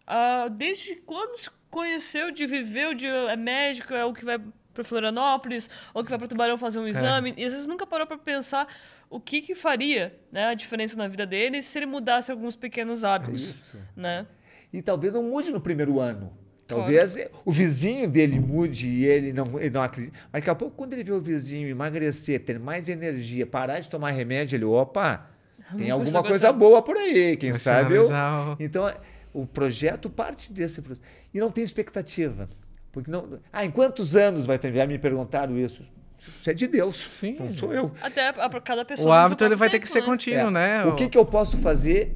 ah, desde quando se conheceu, de viveu, de é médico, é o que vai para Florianópolis, ou que vai para Tubarão fazer um é. exame, é. e às vezes nunca parou para pensar o que, que faria né, a diferença na vida dele se ele mudasse alguns pequenos hábitos. Isso. Né? E talvez não mude no primeiro ano. Talvez claro. o vizinho dele mude e ele não, ele não acredita. Mas daqui a pouco, quando ele vê o vizinho emagrecer, ter mais energia, parar de tomar remédio, ele, opa, tem não alguma coisa boa por aí, quem sabe? Eu... Então, o projeto parte desse E não tem expectativa. Porque não... Ah, em quantos anos vai ter? Já me perguntaram isso. Isso é de Deus. Sim. Não sou eu. Até a, a, cada pessoa. O hábito ele vai tempo, ter que ser né? contínuo, é. né? O que, que eu posso fazer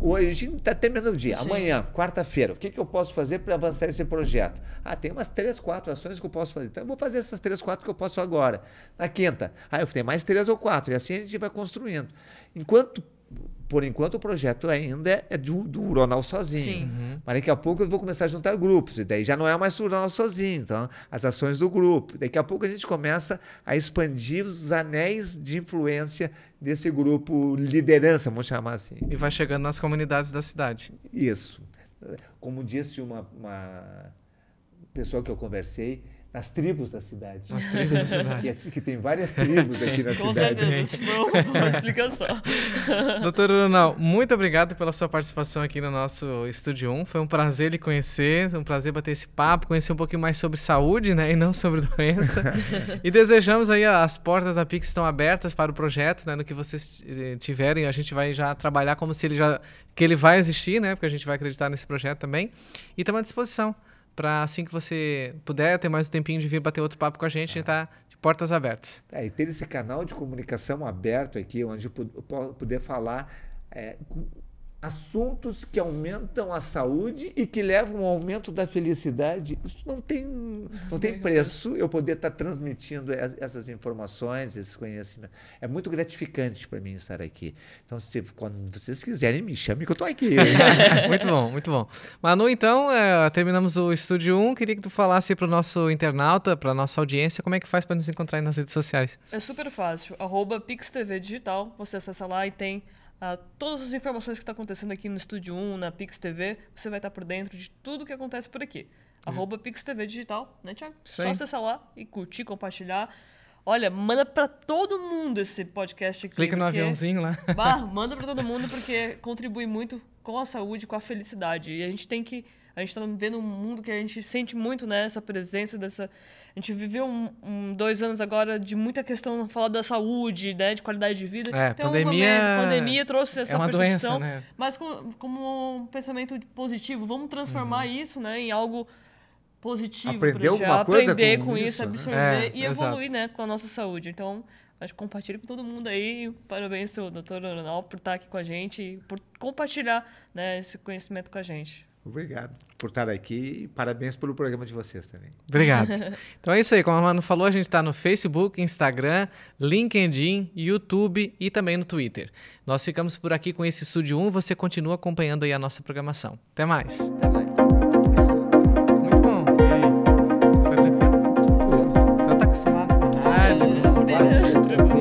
hoje? Está terminando o dia. Sim. Amanhã, quarta-feira. O que, que eu posso fazer para avançar esse projeto? Ah, tem umas três, quatro ações que eu posso fazer. Então eu vou fazer essas três, quatro que eu posso agora. Na quinta. Ah, eu tenho mais três ou quatro. E assim a gente vai construindo. Enquanto por enquanto o projeto ainda é, é do, do sozinho. Uhum. uhum. Mas daqui a pouco eu vou começar a juntar grupos, e daí já não é mais o Uronal sozinho, então as ações do grupo. Daqui a pouco a gente começa a expandir os anéis de influência desse grupo liderança, vamos chamar assim. E vai chegando nas comunidades da cidade. Isso. Como disse uma, uma pessoa que eu conversei, as tribos da cidade. As tribos da cidade. Que, que tem várias tribos aqui na Com cidade. Com certeza, foi uma explicação. Doutor Ronal, muito obrigado pela sua participação aqui no nosso Estúdio 1. Foi um prazer lhe conhecer, um prazer bater esse papo, conhecer um pouquinho mais sobre saúde, né, e não sobre doença. e desejamos aí, as portas da PIX estão abertas para o projeto, né, no que vocês eh, tiverem, a gente vai já trabalhar como se ele já, que ele vai existir, né, porque a gente vai acreditar nesse projeto também. E estamos à disposição para assim que você puder ter mais um tempinho de vir bater outro papo com a gente, é. a gente é. tá de portas abertas. É, e ter esse canal de comunicação aberto aqui, onde eu puder falar é, assuntos que aumentam a saúde e que levam ao aumento da felicidade. Isso não tem, não tem preço eu poder estar tá transmitindo essas informações, esses conhecimentos. É muito gratificante para mim estar aqui. Então, se, quando vocês quiserem, me chamem que eu estou aqui. muito bom, muito bom. Manu, então, é, terminamos o Estúdio 1. Queria que tu falasse para o nosso internauta, para nossa audiência, como é que faz para nos encontrar nas redes sociais. É super fácil. Arroba PixTV Digital. Você acessa lá e tem ah, todas as informações que está acontecendo aqui no Estúdio 1, na Pix TV, você vai estar tá por dentro de tudo que acontece por aqui. Uhum. Arroba Pix TV Digital, né, Thiago? Sim. Só acessar lá e curtir, compartilhar. Olha, manda para todo mundo esse podcast aqui. Clica no aviãozinho lá. Bah, manda para todo mundo porque contribui muito com a saúde, com a felicidade. E a gente tem que. A gente está vivendo um mundo que a gente sente muito, né? Essa presença dessa a gente viveu um, um, dois anos agora de muita questão falar da saúde, né, de qualidade de vida. É, então, é pandemia, uma, pandemia trouxe essa é uma percepção, doença, né? mas como um pensamento positivo, vamos transformar uhum. isso, né, em algo positivo. Aprender alguma é coisa aprender com, com isso, isso, né? absorver é, e exato. evoluir, né, com a nossa saúde. Então, acho que compartilhe com todo mundo aí. Parabéns, doutor Ronaldo, por estar aqui com a gente e por compartilhar né, esse conhecimento com a gente. Obrigado por estar aqui e parabéns pelo programa de vocês também. Obrigado. Então é isso aí, como a Mano falou, a gente está no Facebook, Instagram, LinkedIn, YouTube e também no Twitter. Nós ficamos por aqui com esse Estúdio 1, você continua acompanhando aí a nossa programação. Até mais. Até mais. Muito bom. E aí? Foi tranquilo? Já está acostumado? Ah, de novo,